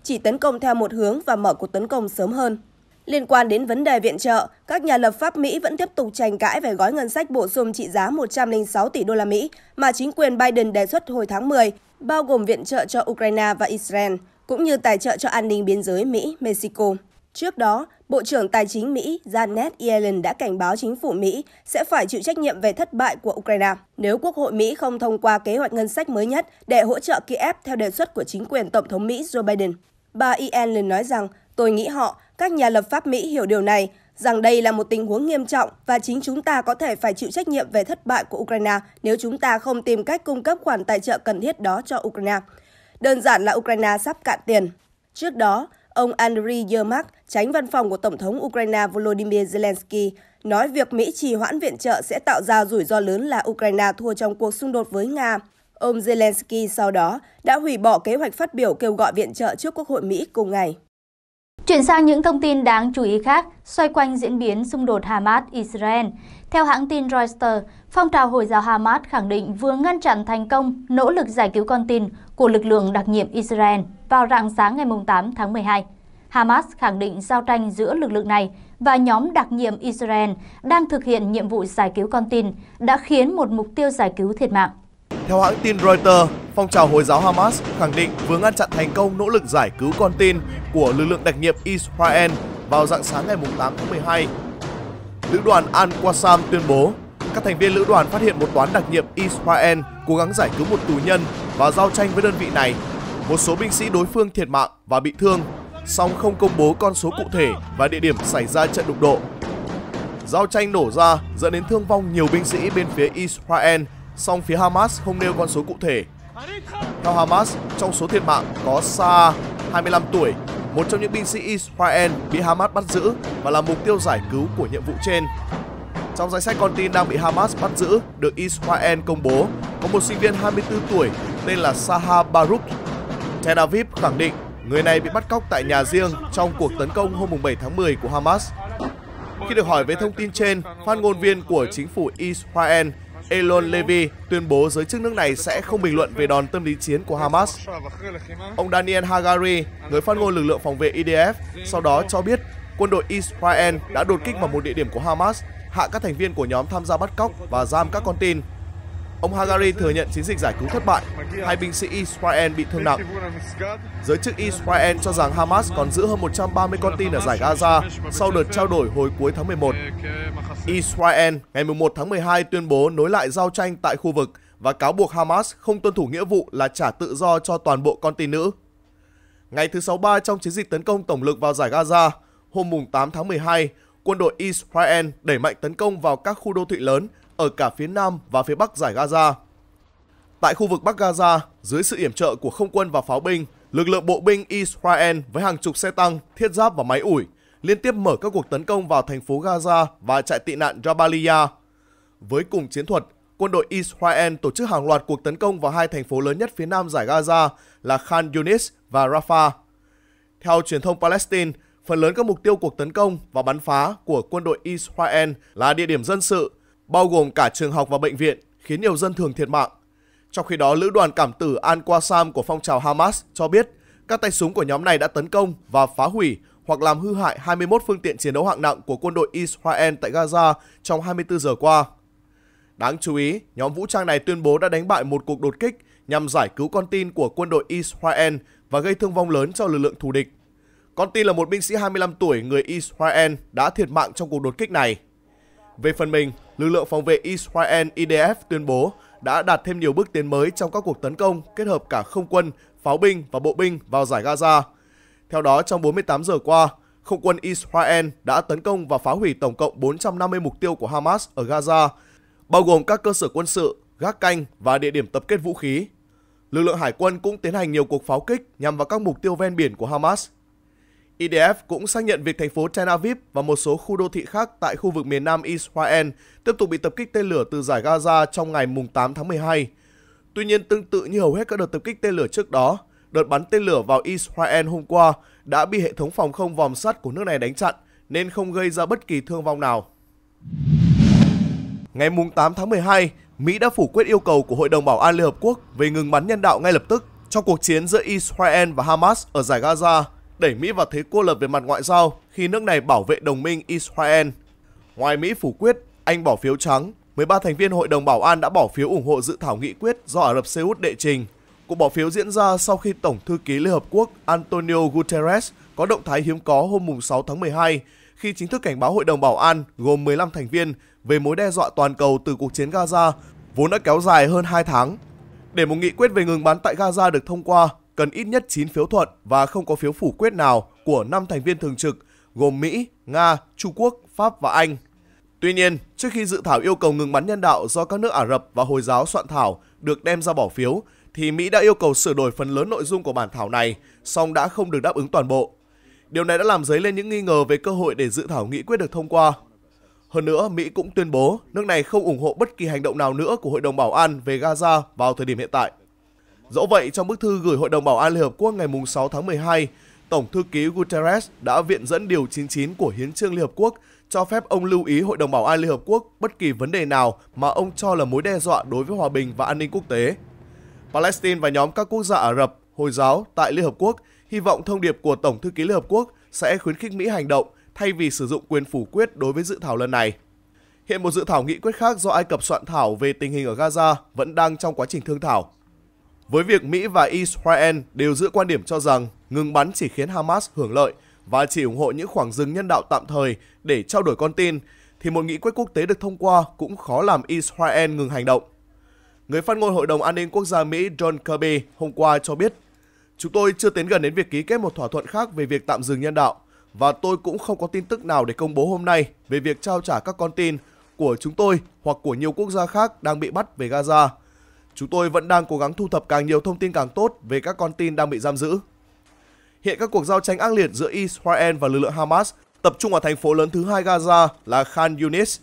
chỉ tấn công theo một hướng và mở cuộc tấn công sớm hơn. Liên quan đến vấn đề viện trợ, các nhà lập pháp Mỹ vẫn tiếp tục tranh cãi về gói ngân sách bổ sung trị giá 106 tỷ đô la Mỹ mà chính quyền Biden đề xuất hồi tháng 10, bao gồm viện trợ cho Ukraine và Israel cũng như tài trợ cho an ninh biên giới Mỹ-Mexico. Trước đó, Bộ trưởng Tài chính Mỹ Janet Yellen đã cảnh báo chính phủ Mỹ sẽ phải chịu trách nhiệm về thất bại của Ukraine nếu Quốc hội Mỹ không thông qua kế hoạch ngân sách mới nhất để hỗ trợ Kiev theo đề xuất của chính quyền Tổng thống Mỹ Joe Biden. Bà Yellen nói rằng, tôi nghĩ họ, các nhà lập pháp Mỹ hiểu điều này, rằng đây là một tình huống nghiêm trọng và chính chúng ta có thể phải chịu trách nhiệm về thất bại của Ukraine nếu chúng ta không tìm cách cung cấp khoản tài trợ cần thiết đó cho Ukraine. Đơn giản là Ukraine sắp cạn tiền. Trước đó, ông Andriy Yermak, tránh văn phòng của Tổng thống Ukraine Volodymyr Zelensky, nói việc Mỹ trì hoãn viện trợ sẽ tạo ra rủi ro lớn là Ukraine thua trong cuộc xung đột với Nga. Ông Zelensky sau đó đã hủy bỏ kế hoạch phát biểu kêu gọi viện trợ trước Quốc hội Mỹ cùng ngày. Chuyển sang những thông tin đáng chú ý khác xoay quanh diễn biến xung đột Hamas-Israel. Theo hãng tin Reuters, phong trào Hồi giáo Hamas khẳng định vừa ngăn chặn thành công nỗ lực giải cứu con tin của lực lượng đặc nhiệm Israel vào rạng sáng ngày 8 tháng 12. Hamas khẳng định giao tranh giữa lực lượng này và nhóm đặc nhiệm Israel đang thực hiện nhiệm vụ giải cứu con tin đã khiến một mục tiêu giải cứu thiệt mạng. Theo hãng tin Reuters, phong trào Hồi giáo Hamas khẳng định vừa ngăn chặn thành công nỗ lực giải cứu con tin của lực lượng đặc nhiệm Israel vào dạng sáng ngày 8 tháng 12 Lữ đoàn Al-Qassam tuyên bố các thành viên lữ đoàn phát hiện một toán đặc nhiệm Israel cố gắng giải cứu một tù nhân và giao tranh với đơn vị này. Một số binh sĩ đối phương thiệt mạng và bị thương, song không công bố con số cụ thể và địa điểm xảy ra trận đụng độ. Giao tranh nổ ra dẫn đến thương vong nhiều binh sĩ bên phía Israel, song phía Hamas không nêu con số cụ thể. Theo Hamas, trong số thiệt mạng có Sa, 25 tuổi, một trong những binh sĩ Israel bị Hamas bắt giữ và là mục tiêu giải cứu của nhiệm vụ trên. Trong danh sách con tin đang bị Hamas bắt giữ được Israel công bố có một sinh viên 24 tuổi tên là Saha Baruch. Tel Aviv khẳng định người này bị bắt cóc tại nhà riêng trong cuộc tấn công hôm 7 tháng 10 của Hamas. Khi được hỏi về thông tin trên, phát ngôn viên của chính phủ Israel Elon Levy tuyên bố giới chức nước này sẽ không bình luận về đòn tâm lý chiến của Hamas. Ông Daniel Hagari, người phát ngôn lực lượng phòng vệ IDF, e sau đó cho biết quân đội Israel đã đột kích vào một địa điểm của Hamas, hạ các thành viên của nhóm tham gia bắt cóc và giam các con tin. Ông Hagari thừa nhận chiến dịch giải cứu thất bại, hai binh sĩ Israel bị thương nặng. Giới chức Israel cho rằng Hamas còn giữ hơn 130 con tin ở giải Gaza sau đợt trao đổi hồi cuối tháng 11. Israel ngày 11 tháng 12 tuyên bố nối lại giao tranh tại khu vực và cáo buộc Hamas không tuân thủ nghĩa vụ là trả tự do cho toàn bộ con tin nữ. Ngày thứ 63 trong chiến dịch tấn công tổng lực vào giải Gaza, hôm 8 tháng 12, quân đội Israel đẩy mạnh tấn công vào các khu đô thị lớn ở cả phía Nam và phía Bắc giải Gaza. Tại khu vực Bắc Gaza, dưới sự yểm trợ của không quân và pháo binh, lực lượng bộ binh Israel với hàng chục xe tăng, thiết giáp và máy ủi liên tiếp mở các cuộc tấn công vào thành phố Gaza và trại tị nạn Jabalia. Với cùng chiến thuật, quân đội Israel tổ chức hàng loạt cuộc tấn công vào hai thành phố lớn nhất phía nam giải Gaza là Khan Yunis và Rafah. Theo truyền thông Palestine, phần lớn các mục tiêu cuộc tấn công và bắn phá của quân đội Israel là địa điểm dân sự, bao gồm cả trường học và bệnh viện, khiến nhiều dân thường thiệt mạng. Trong khi đó, lữ đoàn cảm tử Al-Qassam của phong trào Hamas cho biết các tay súng của nhóm này đã tấn công và phá hủy hoặc làm hư hại 21 phương tiện chiến đấu hạng nặng của quân đội Israel tại Gaza trong 24 giờ qua. Đáng chú ý, nhóm vũ trang này tuyên bố đã đánh bại một cuộc đột kích nhằm giải cứu con tin của quân đội Israel và gây thương vong lớn cho lực lượng thù địch. Con tin là một binh sĩ 25 tuổi người Israel đã thiệt mạng trong cuộc đột kích này. Về phần mình, lực lượng phòng vệ Israel IDF tuyên bố đã đạt thêm nhiều bước tiến mới trong các cuộc tấn công kết hợp cả không quân, pháo binh và bộ binh vào giải Gaza. Theo đó, trong 48 giờ qua, không quân Israel đã tấn công và phá hủy tổng cộng 450 mục tiêu của Hamas ở Gaza, bao gồm các cơ sở quân sự, gác canh và địa điểm tập kết vũ khí. Lực lượng hải quân cũng tiến hành nhiều cuộc pháo kích nhằm vào các mục tiêu ven biển của Hamas IDF cũng xác nhận việc thành phố Tel Aviv và một số khu đô thị khác tại khu vực miền nam Israel tiếp tục bị tập kích tên lửa từ giải Gaza trong ngày 8 tháng 12. Tuy nhiên, tương tự như hầu hết các đợt tập kích tên lửa trước đó, đợt bắn tên lửa vào Israel hôm qua đã bị hệ thống phòng không vòm sắt của nước này đánh chặn nên không gây ra bất kỳ thương vong nào. Ngày 8 tháng 12, Mỹ đã phủ quyết yêu cầu của Hội đồng Bảo an Liên Hợp Quốc về ngừng bắn nhân đạo ngay lập tức trong cuộc chiến giữa Israel và Hamas ở giải Gaza đẩy Mỹ vào thế cô lập về mặt ngoại giao khi nước này bảo vệ đồng minh Israel. Ngoài Mỹ phủ quyết, Anh bỏ phiếu trắng, 13 thành viên Hội đồng Bảo an đã bỏ phiếu ủng hộ dự thảo nghị quyết do Ả Rập Xê Út đệ trình. Cuộc bỏ phiếu diễn ra sau khi Tổng thư ký Liên Hợp Quốc Antonio Guterres có động thái hiếm có hôm 6 tháng 12 khi chính thức cảnh báo Hội đồng Bảo an gồm 15 thành viên về mối đe dọa toàn cầu từ cuộc chiến Gaza vốn đã kéo dài hơn 2 tháng. Để một nghị quyết về ngừng bắn tại Gaza được thông qua, cần ít nhất 9 phiếu thuận và không có phiếu phủ quyết nào của 5 thành viên thường trực gồm Mỹ, Nga, Trung Quốc, Pháp và Anh. Tuy nhiên, trước khi dự thảo yêu cầu ngừng bắn nhân đạo do các nước Ả Rập và Hồi giáo soạn thảo được đem ra bỏ phiếu, thì Mỹ đã yêu cầu sửa đổi phần lớn nội dung của bản thảo này, song đã không được đáp ứng toàn bộ. Điều này đã làm dấy lên những nghi ngờ về cơ hội để dự thảo nghị quyết được thông qua. Hơn nữa, Mỹ cũng tuyên bố nước này không ủng hộ bất kỳ hành động nào nữa của Hội đồng Bảo an về Gaza vào thời điểm hiện tại. Dẫu vậy, trong bức thư gửi Hội đồng Bảo an Liên Hợp Quốc ngày 6 tháng 12, Tổng thư ký Guterres đã viện dẫn Điều 99 của Hiến trương Liên Hợp Quốc cho phép ông lưu ý Hội đồng Bảo an Liên Hợp Quốc bất kỳ vấn đề nào mà ông cho là mối đe dọa đối với hòa bình và an ninh quốc tế. Palestine và nhóm các quốc gia Ả Rập, Hồi giáo tại Liên Hợp Quốc hy vọng thông điệp của Tổng thư ký Liên Hợp Quốc sẽ khuyến khích Mỹ hành động thay vì sử dụng quyền phủ quyết đối với dự thảo lần này. Hiện một dự thảo nghị quyết khác do Ai Cập soạn thảo về tình hình ở Gaza vẫn đang trong quá trình thương thảo với việc Mỹ và Israel đều giữ quan điểm cho rằng ngừng bắn chỉ khiến Hamas hưởng lợi và chỉ ủng hộ những khoảng dừng nhân đạo tạm thời để trao đổi con tin, thì một nghị quyết quốc tế được thông qua cũng khó làm Israel ngừng hành động. Người phát ngôn Hội đồng An ninh Quốc gia Mỹ John Kirby hôm qua cho biết, Chúng tôi chưa tiến gần đến việc ký kết một thỏa thuận khác về việc tạm dừng nhân đạo và tôi cũng không có tin tức nào để công bố hôm nay về việc trao trả các con tin của chúng tôi hoặc của nhiều quốc gia khác đang bị bắt về Gaza – Chúng tôi vẫn đang cố gắng thu thập càng nhiều thông tin càng tốt về các con tin đang bị giam giữ. Hiện các cuộc giao tranh ác liệt giữa Israel và lực lượng Hamas tập trung ở thành phố lớn thứ hai Gaza là Khan Yunis.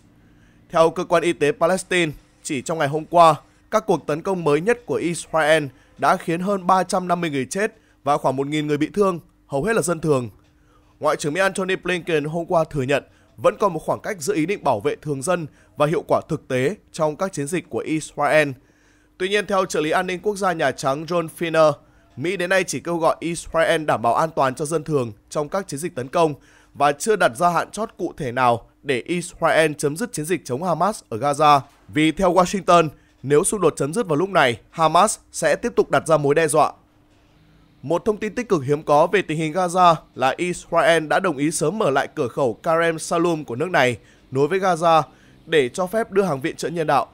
Theo cơ quan y tế Palestine, chỉ trong ngày hôm qua, các cuộc tấn công mới nhất của Israel đã khiến hơn 350 người chết và khoảng 1.000 người bị thương, hầu hết là dân thường. Ngoại trưởng Mỹ Antony Blinken hôm qua thừa nhận vẫn còn một khoảng cách giữa ý định bảo vệ thường dân và hiệu quả thực tế trong các chiến dịch của Israel – Tuy nhiên, theo trợ lý an ninh quốc gia Nhà Trắng John Finner, Mỹ đến nay chỉ kêu gọi Israel đảm bảo an toàn cho dân thường trong các chiến dịch tấn công và chưa đặt ra hạn chót cụ thể nào để Israel chấm dứt chiến dịch chống Hamas ở Gaza. Vì theo Washington, nếu xung đột chấm dứt vào lúc này, Hamas sẽ tiếp tục đặt ra mối đe dọa. Một thông tin tích cực hiếm có về tình hình Gaza là Israel đã đồng ý sớm mở lại cửa khẩu Karem Salum của nước này nối với Gaza để cho phép đưa hàng viện trợ nhân đạo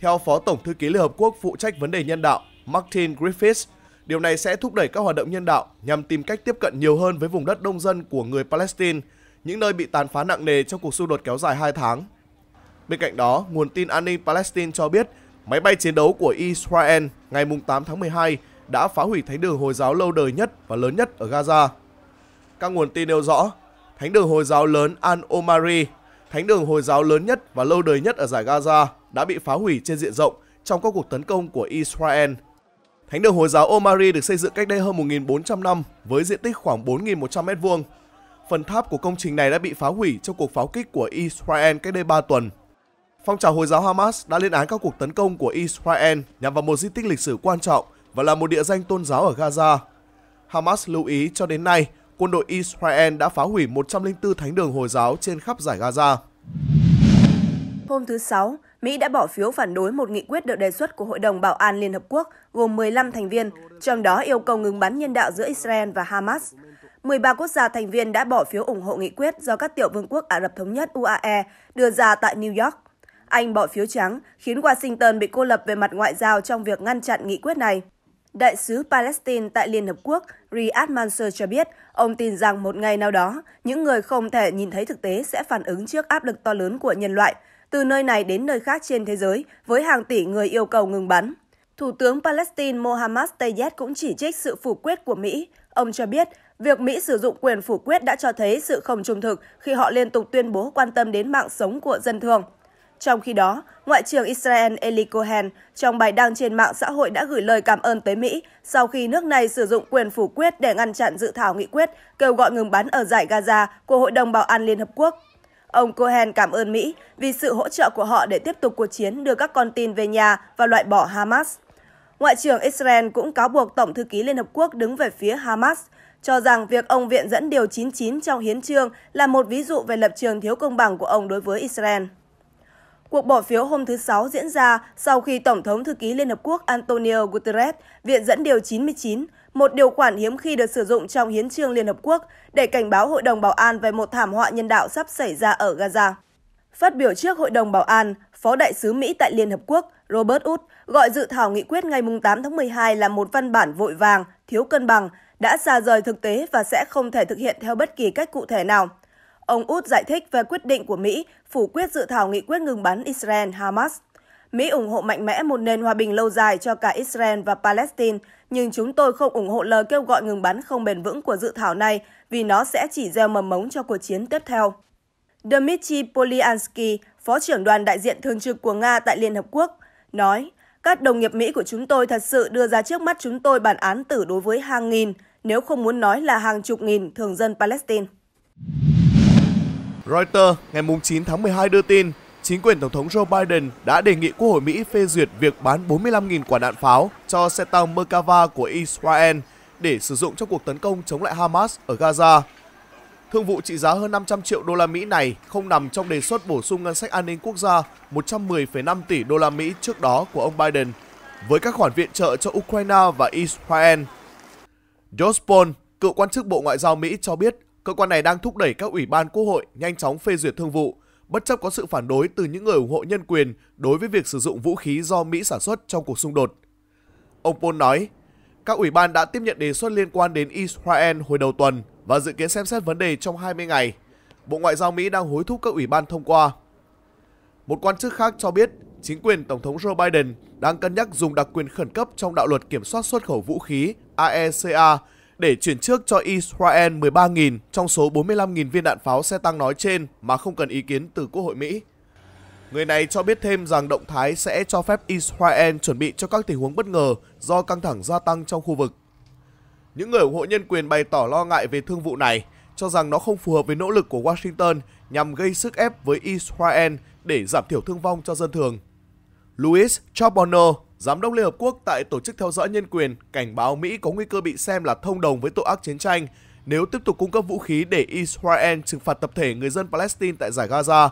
theo Phó Tổng Thư ký Liên Hợp Quốc phụ trách vấn đề nhân đạo Martin Griffiths, điều này sẽ thúc đẩy các hoạt động nhân đạo nhằm tìm cách tiếp cận nhiều hơn với vùng đất đông dân của người Palestine, những nơi bị tàn phá nặng nề trong cuộc xung đột kéo dài 2 tháng. Bên cạnh đó, nguồn tin an ninh Palestine cho biết máy bay chiến đấu của Israel ngày 8 tháng 12 đã phá hủy thánh đường Hồi giáo lâu đời nhất và lớn nhất ở Gaza. Các nguồn tin nêu rõ, thánh đường Hồi giáo lớn Al-Omari, thánh đường Hồi giáo lớn nhất và lâu đời nhất ở giải Gaza, đã bị phá hủy trên diện rộng trong các cuộc tấn công của Israel. Thánh đường Hồi giáo Omari được xây dựng cách đây hơn 1.400 năm với diện tích khoảng 4.100 m2. Phần tháp của công trình này đã bị phá hủy trong cuộc pháo kích của Israel cách đây 3 tuần. Phong trào Hồi giáo Hamas đã lên án các cuộc tấn công của Israel nhằm vào một di tích lịch sử quan trọng và là một địa danh tôn giáo ở Gaza. Hamas lưu ý cho đến nay, quân đội Israel đã phá hủy 104 thánh đường Hồi giáo trên khắp giải Gaza hôm thứ Sáu, Mỹ đã bỏ phiếu phản đối một nghị quyết được đề xuất của Hội đồng Bảo an Liên Hợp Quốc gồm 15 thành viên, trong đó yêu cầu ngừng bắn nhân đạo giữa Israel và Hamas. 13 quốc gia thành viên đã bỏ phiếu ủng hộ nghị quyết do các tiểu vương quốc Ả Rập Thống Nhất UAE đưa ra tại New York. Anh bỏ phiếu trắng, khiến Washington bị cô lập về mặt ngoại giao trong việc ngăn chặn nghị quyết này. Đại sứ Palestine tại Liên Hợp Quốc Riyad Mansour cho biết ông tin rằng một ngày nào đó, những người không thể nhìn thấy thực tế sẽ phản ứng trước áp lực to lớn của nhân loại – từ nơi này đến nơi khác trên thế giới với hàng tỷ người yêu cầu ngừng bắn. Thủ tướng Palestine Mohammad Tayyip cũng chỉ trích sự phủ quyết của Mỹ. Ông cho biết, việc Mỹ sử dụng quyền phủ quyết đã cho thấy sự không trung thực khi họ liên tục tuyên bố quan tâm đến mạng sống của dân thường. Trong khi đó, Ngoại trưởng Israel Eli Cohen trong bài đăng trên mạng xã hội đã gửi lời cảm ơn tới Mỹ sau khi nước này sử dụng quyền phủ quyết để ngăn chặn dự thảo nghị quyết kêu gọi ngừng bắn ở giải Gaza của Hội đồng Bảo an Liên Hợp Quốc Ông Cohen cảm ơn Mỹ vì sự hỗ trợ của họ để tiếp tục cuộc chiến đưa các con tin về nhà và loại bỏ Hamas. Ngoại trưởng Israel cũng cáo buộc Tổng thư ký Liên Hợp Quốc đứng về phía Hamas, cho rằng việc ông viện dẫn Điều 99 trong hiến trương là một ví dụ về lập trường thiếu công bằng của ông đối với Israel. Cuộc bỏ phiếu hôm thứ Sáu diễn ra sau khi Tổng thống Thư ký Liên Hợp Quốc Antonio Guterres viện dẫn Điều 99 một điều khoản hiếm khi được sử dụng trong hiến trương Liên Hợp Quốc để cảnh báo Hội đồng Bảo an về một thảm họa nhân đạo sắp xảy ra ở Gaza. Phát biểu trước Hội đồng Bảo an, Phó Đại sứ Mỹ tại Liên Hợp Quốc Robert Wood gọi dự thảo nghị quyết ngày 8 tháng 12 là một văn bản vội vàng, thiếu cân bằng, đã xa rời thực tế và sẽ không thể thực hiện theo bất kỳ cách cụ thể nào. Ông Út giải thích về quyết định của Mỹ phủ quyết dự thảo nghị quyết ngừng bắn Israel-Hamas. Mỹ ủng hộ mạnh mẽ một nền hòa bình lâu dài cho cả Israel và Palestine – nhưng chúng tôi không ủng hộ lời kêu gọi ngừng bắn không bền vững của dự thảo này vì nó sẽ chỉ gieo mầm mống cho cuộc chiến tiếp theo. Dmitry Polyansky, Phó trưởng đoàn đại diện thường trực của Nga tại Liên Hợp Quốc, nói các đồng nghiệp Mỹ của chúng tôi thật sự đưa ra trước mắt chúng tôi bản án tử đối với hàng nghìn, nếu không muốn nói là hàng chục nghìn thường dân Palestine. Reuters ngày 9 tháng 12 đưa tin chính quyền Tổng thống Joe Biden đã đề nghị Quốc hội Mỹ phê duyệt việc bán 45.000 quả đạn pháo cho xe tăng Merkava của Israel để sử dụng trong cuộc tấn công chống lại Hamas ở Gaza. Thương vụ trị giá hơn 500 triệu đô la Mỹ này không nằm trong đề xuất bổ sung ngân sách an ninh quốc gia 110,5 tỷ đô la Mỹ trước đó của ông Biden với các khoản viện trợ cho Ukraine và Israel. Josh Paul, cựu quan chức Bộ Ngoại giao Mỹ cho biết cơ quan này đang thúc đẩy các ủy ban quốc hội nhanh chóng phê duyệt thương vụ bất chấp có sự phản đối từ những người ủng hộ nhân quyền đối với việc sử dụng vũ khí do Mỹ sản xuất trong cuộc xung đột. Ông Paul nói, các ủy ban đã tiếp nhận đề xuất liên quan đến Israel hồi đầu tuần và dự kiến xem xét vấn đề trong 20 ngày. Bộ Ngoại giao Mỹ đang hối thúc các ủy ban thông qua. Một quan chức khác cho biết, chính quyền Tổng thống Joe Biden đang cân nhắc dùng đặc quyền khẩn cấp trong đạo luật kiểm soát xuất khẩu vũ khí AECA e để chuyển trước cho Israel 13.000 trong số 45.000 viên đạn pháo xe tăng nói trên mà không cần ý kiến từ Quốc hội Mỹ. Người này cho biết thêm rằng động thái sẽ cho phép Israel chuẩn bị cho các tình huống bất ngờ do căng thẳng gia tăng trong khu vực. Những người ủng hộ nhân quyền bày tỏ lo ngại về thương vụ này, cho rằng nó không phù hợp với nỗ lực của Washington nhằm gây sức ép với Israel để giảm thiểu thương vong cho dân thường. Louis Charbonneau, Giám đốc Liên Hợp Quốc tại Tổ chức Theo dõi Nhân quyền cảnh báo Mỹ có nguy cơ bị xem là thông đồng với tội ác chiến tranh nếu tiếp tục cung cấp vũ khí để Israel trừng phạt tập thể người dân Palestine tại giải Gaza.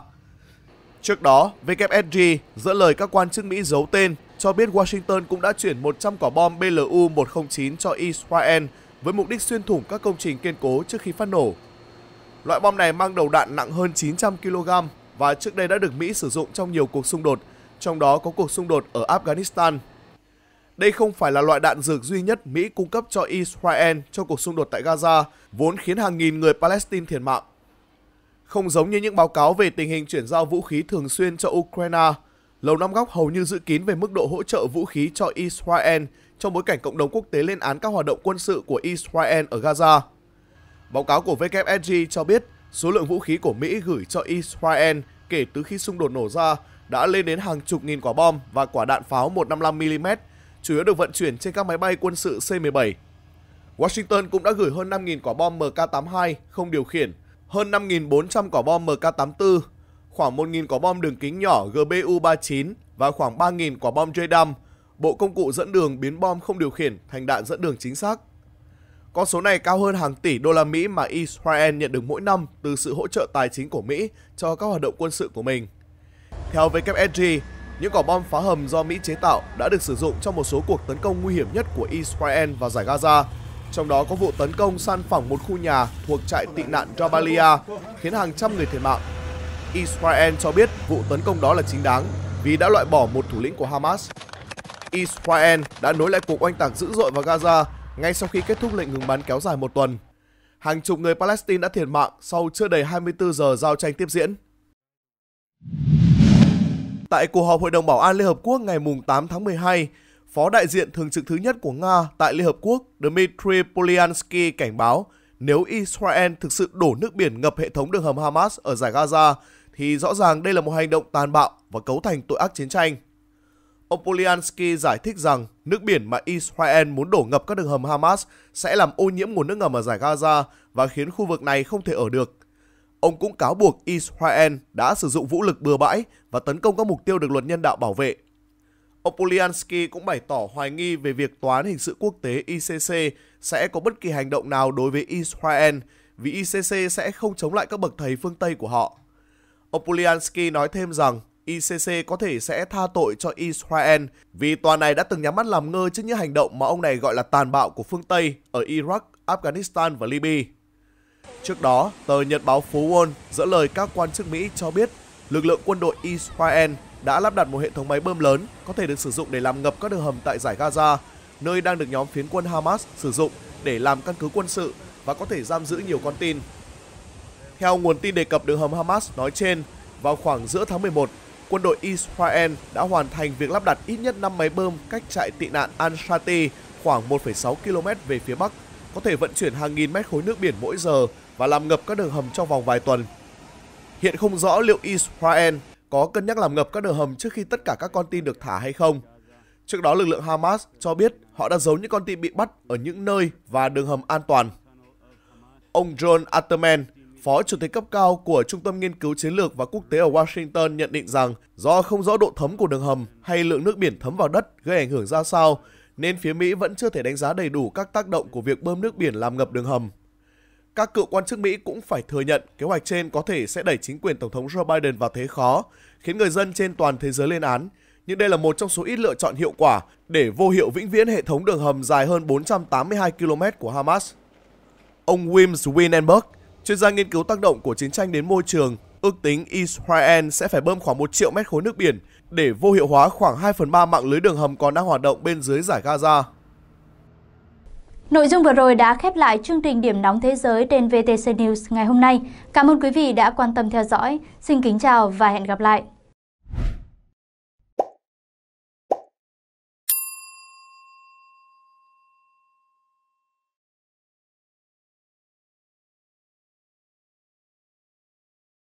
Trước đó, WSG dẫn lời các quan chức Mỹ giấu tên cho biết Washington cũng đã chuyển 100 quả bom BLU-109 cho Israel với mục đích xuyên thủng các công trình kiên cố trước khi phát nổ. Loại bom này mang đầu đạn nặng hơn 900 kg và trước đây đã được Mỹ sử dụng trong nhiều cuộc xung đột trong đó có cuộc xung đột ở Afghanistan. Đây không phải là loại đạn dược duy nhất Mỹ cung cấp cho Israel trong cuộc xung đột tại Gaza, vốn khiến hàng nghìn người Palestine thiệt mạng. Không giống như những báo cáo về tình hình chuyển giao vũ khí thường xuyên cho Ukraine, Lầu Năm Góc hầu như giữ kín về mức độ hỗ trợ vũ khí cho Israel trong bối cảnh cộng đồng quốc tế lên án các hoạt động quân sự của Israel ở Gaza. Báo cáo của WSG cho biết số lượng vũ khí của Mỹ gửi cho Israel kể từ khi xung đột nổ ra đã lên đến hàng chục nghìn quả bom và quả đạn pháo 155mm, chủ yếu được vận chuyển trên các máy bay quân sự C-17. Washington cũng đã gửi hơn 5.000 quả bom MK-82 không điều khiển, hơn 5.400 quả bom MK-84, khoảng 1.000 quả bom đường kính nhỏ GBU-39 và khoảng 3.000 quả bom JDAM, bộ công cụ dẫn đường biến bom không điều khiển thành đạn dẫn đường chính xác. Con số này cao hơn hàng tỷ đô la Mỹ mà Israel nhận được mỗi năm từ sự hỗ trợ tài chính của Mỹ cho các hoạt động quân sự của mình. Theo WSG, những quả bom phá hầm do Mỹ chế tạo đã được sử dụng trong một số cuộc tấn công nguy hiểm nhất của Israel và giải Gaza, trong đó có vụ tấn công san phẳng một khu nhà thuộc trại tị nạn Jabalia, khiến hàng trăm người thiệt mạng. Israel cho biết vụ tấn công đó là chính đáng vì đã loại bỏ một thủ lĩnh của Hamas. Israel đã nối lại cuộc oanh tạc dữ dội vào Gaza ngay sau khi kết thúc lệnh ngừng bắn kéo dài một tuần. Hàng chục người Palestine đã thiệt mạng sau chưa đầy 24 giờ giao tranh tiếp diễn. Tại cuộc họp Hội đồng Bảo an Liên Hợp Quốc ngày 8 tháng 12, Phó đại diện thường trực thứ nhất của Nga tại Liên Hợp Quốc Dmitry Polyansky cảnh báo nếu Israel thực sự đổ nước biển ngập hệ thống đường hầm Hamas ở giải Gaza thì rõ ràng đây là một hành động tàn bạo và cấu thành tội ác chiến tranh. Ông Polyansky giải thích rằng nước biển mà Israel muốn đổ ngập các đường hầm Hamas sẽ làm ô nhiễm nguồn nước ngầm ở giải Gaza và khiến khu vực này không thể ở được. Ông cũng cáo buộc Israel đã sử dụng vũ lực bừa bãi và tấn công các mục tiêu được luật nhân đạo bảo vệ. Ông Polyansky cũng bày tỏ hoài nghi về việc Tòa án Hình sự Quốc tế ICC sẽ có bất kỳ hành động nào đối với Israel vì ICC sẽ không chống lại các bậc thầy phương Tây của họ. Ông Polyansky nói thêm rằng ICC có thể sẽ tha tội cho Israel vì tòa này đã từng nhắm mắt làm ngơ trước những hành động mà ông này gọi là tàn bạo của phương Tây ở Iraq, Afghanistan và Libya. Trước đó, tờ Nhật báo phú Wall dẫn lời các quan chức Mỹ cho biết lực lượng quân đội Israel đã lắp đặt một hệ thống máy bơm lớn có thể được sử dụng để làm ngập các đường hầm tại giải Gaza, nơi đang được nhóm phiến quân Hamas sử dụng để làm căn cứ quân sự và có thể giam giữ nhiều con tin. Theo nguồn tin đề cập đường hầm Hamas nói trên, vào khoảng giữa tháng 11, quân đội Israel đã hoàn thành việc lắp đặt ít nhất 5 máy bơm cách trại tị nạn Al-Shati khoảng 1,6 km về phía bắc có thể vận chuyển hàng nghìn mét khối nước biển mỗi giờ và làm ngập các đường hầm trong vòng vài tuần. Hiện không rõ liệu Israel có cân nhắc làm ngập các đường hầm trước khi tất cả các con tin được thả hay không. Trước đó lực lượng Hamas cho biết họ đã giấu những con tin bị bắt ở những nơi và đường hầm an toàn. Ông John Atterman, phó chủ tịch cấp cao của Trung tâm Nghiên cứu Chiến lược và Quốc tế ở Washington nhận định rằng do không rõ độ thấm của đường hầm hay lượng nước biển thấm vào đất gây ảnh hưởng ra sao nên phía Mỹ vẫn chưa thể đánh giá đầy đủ các tác động của việc bơm nước biển làm ngập đường hầm. Các cựu quan chức Mỹ cũng phải thừa nhận kế hoạch trên có thể sẽ đẩy chính quyền Tổng thống Joe Biden vào thế khó, khiến người dân trên toàn thế giới lên án, nhưng đây là một trong số ít lựa chọn hiệu quả để vô hiệu vĩnh viễn hệ thống đường hầm dài hơn 482 km của Hamas. Ông Wims Winenberg, chuyên gia nghiên cứu tác động của chiến tranh đến môi trường, ước tính Israel sẽ phải bơm khoảng 1 triệu mét khối nước biển để vô hiệu hóa khoảng 2 phần 3 mạng lưới đường hầm còn đang hoạt động bên dưới giải Gaza. Nội dung vừa rồi đã khép lại chương trình Điểm nóng thế giới trên VTC News ngày hôm nay. Cảm ơn quý vị đã quan tâm theo dõi. Xin kính chào và hẹn gặp lại.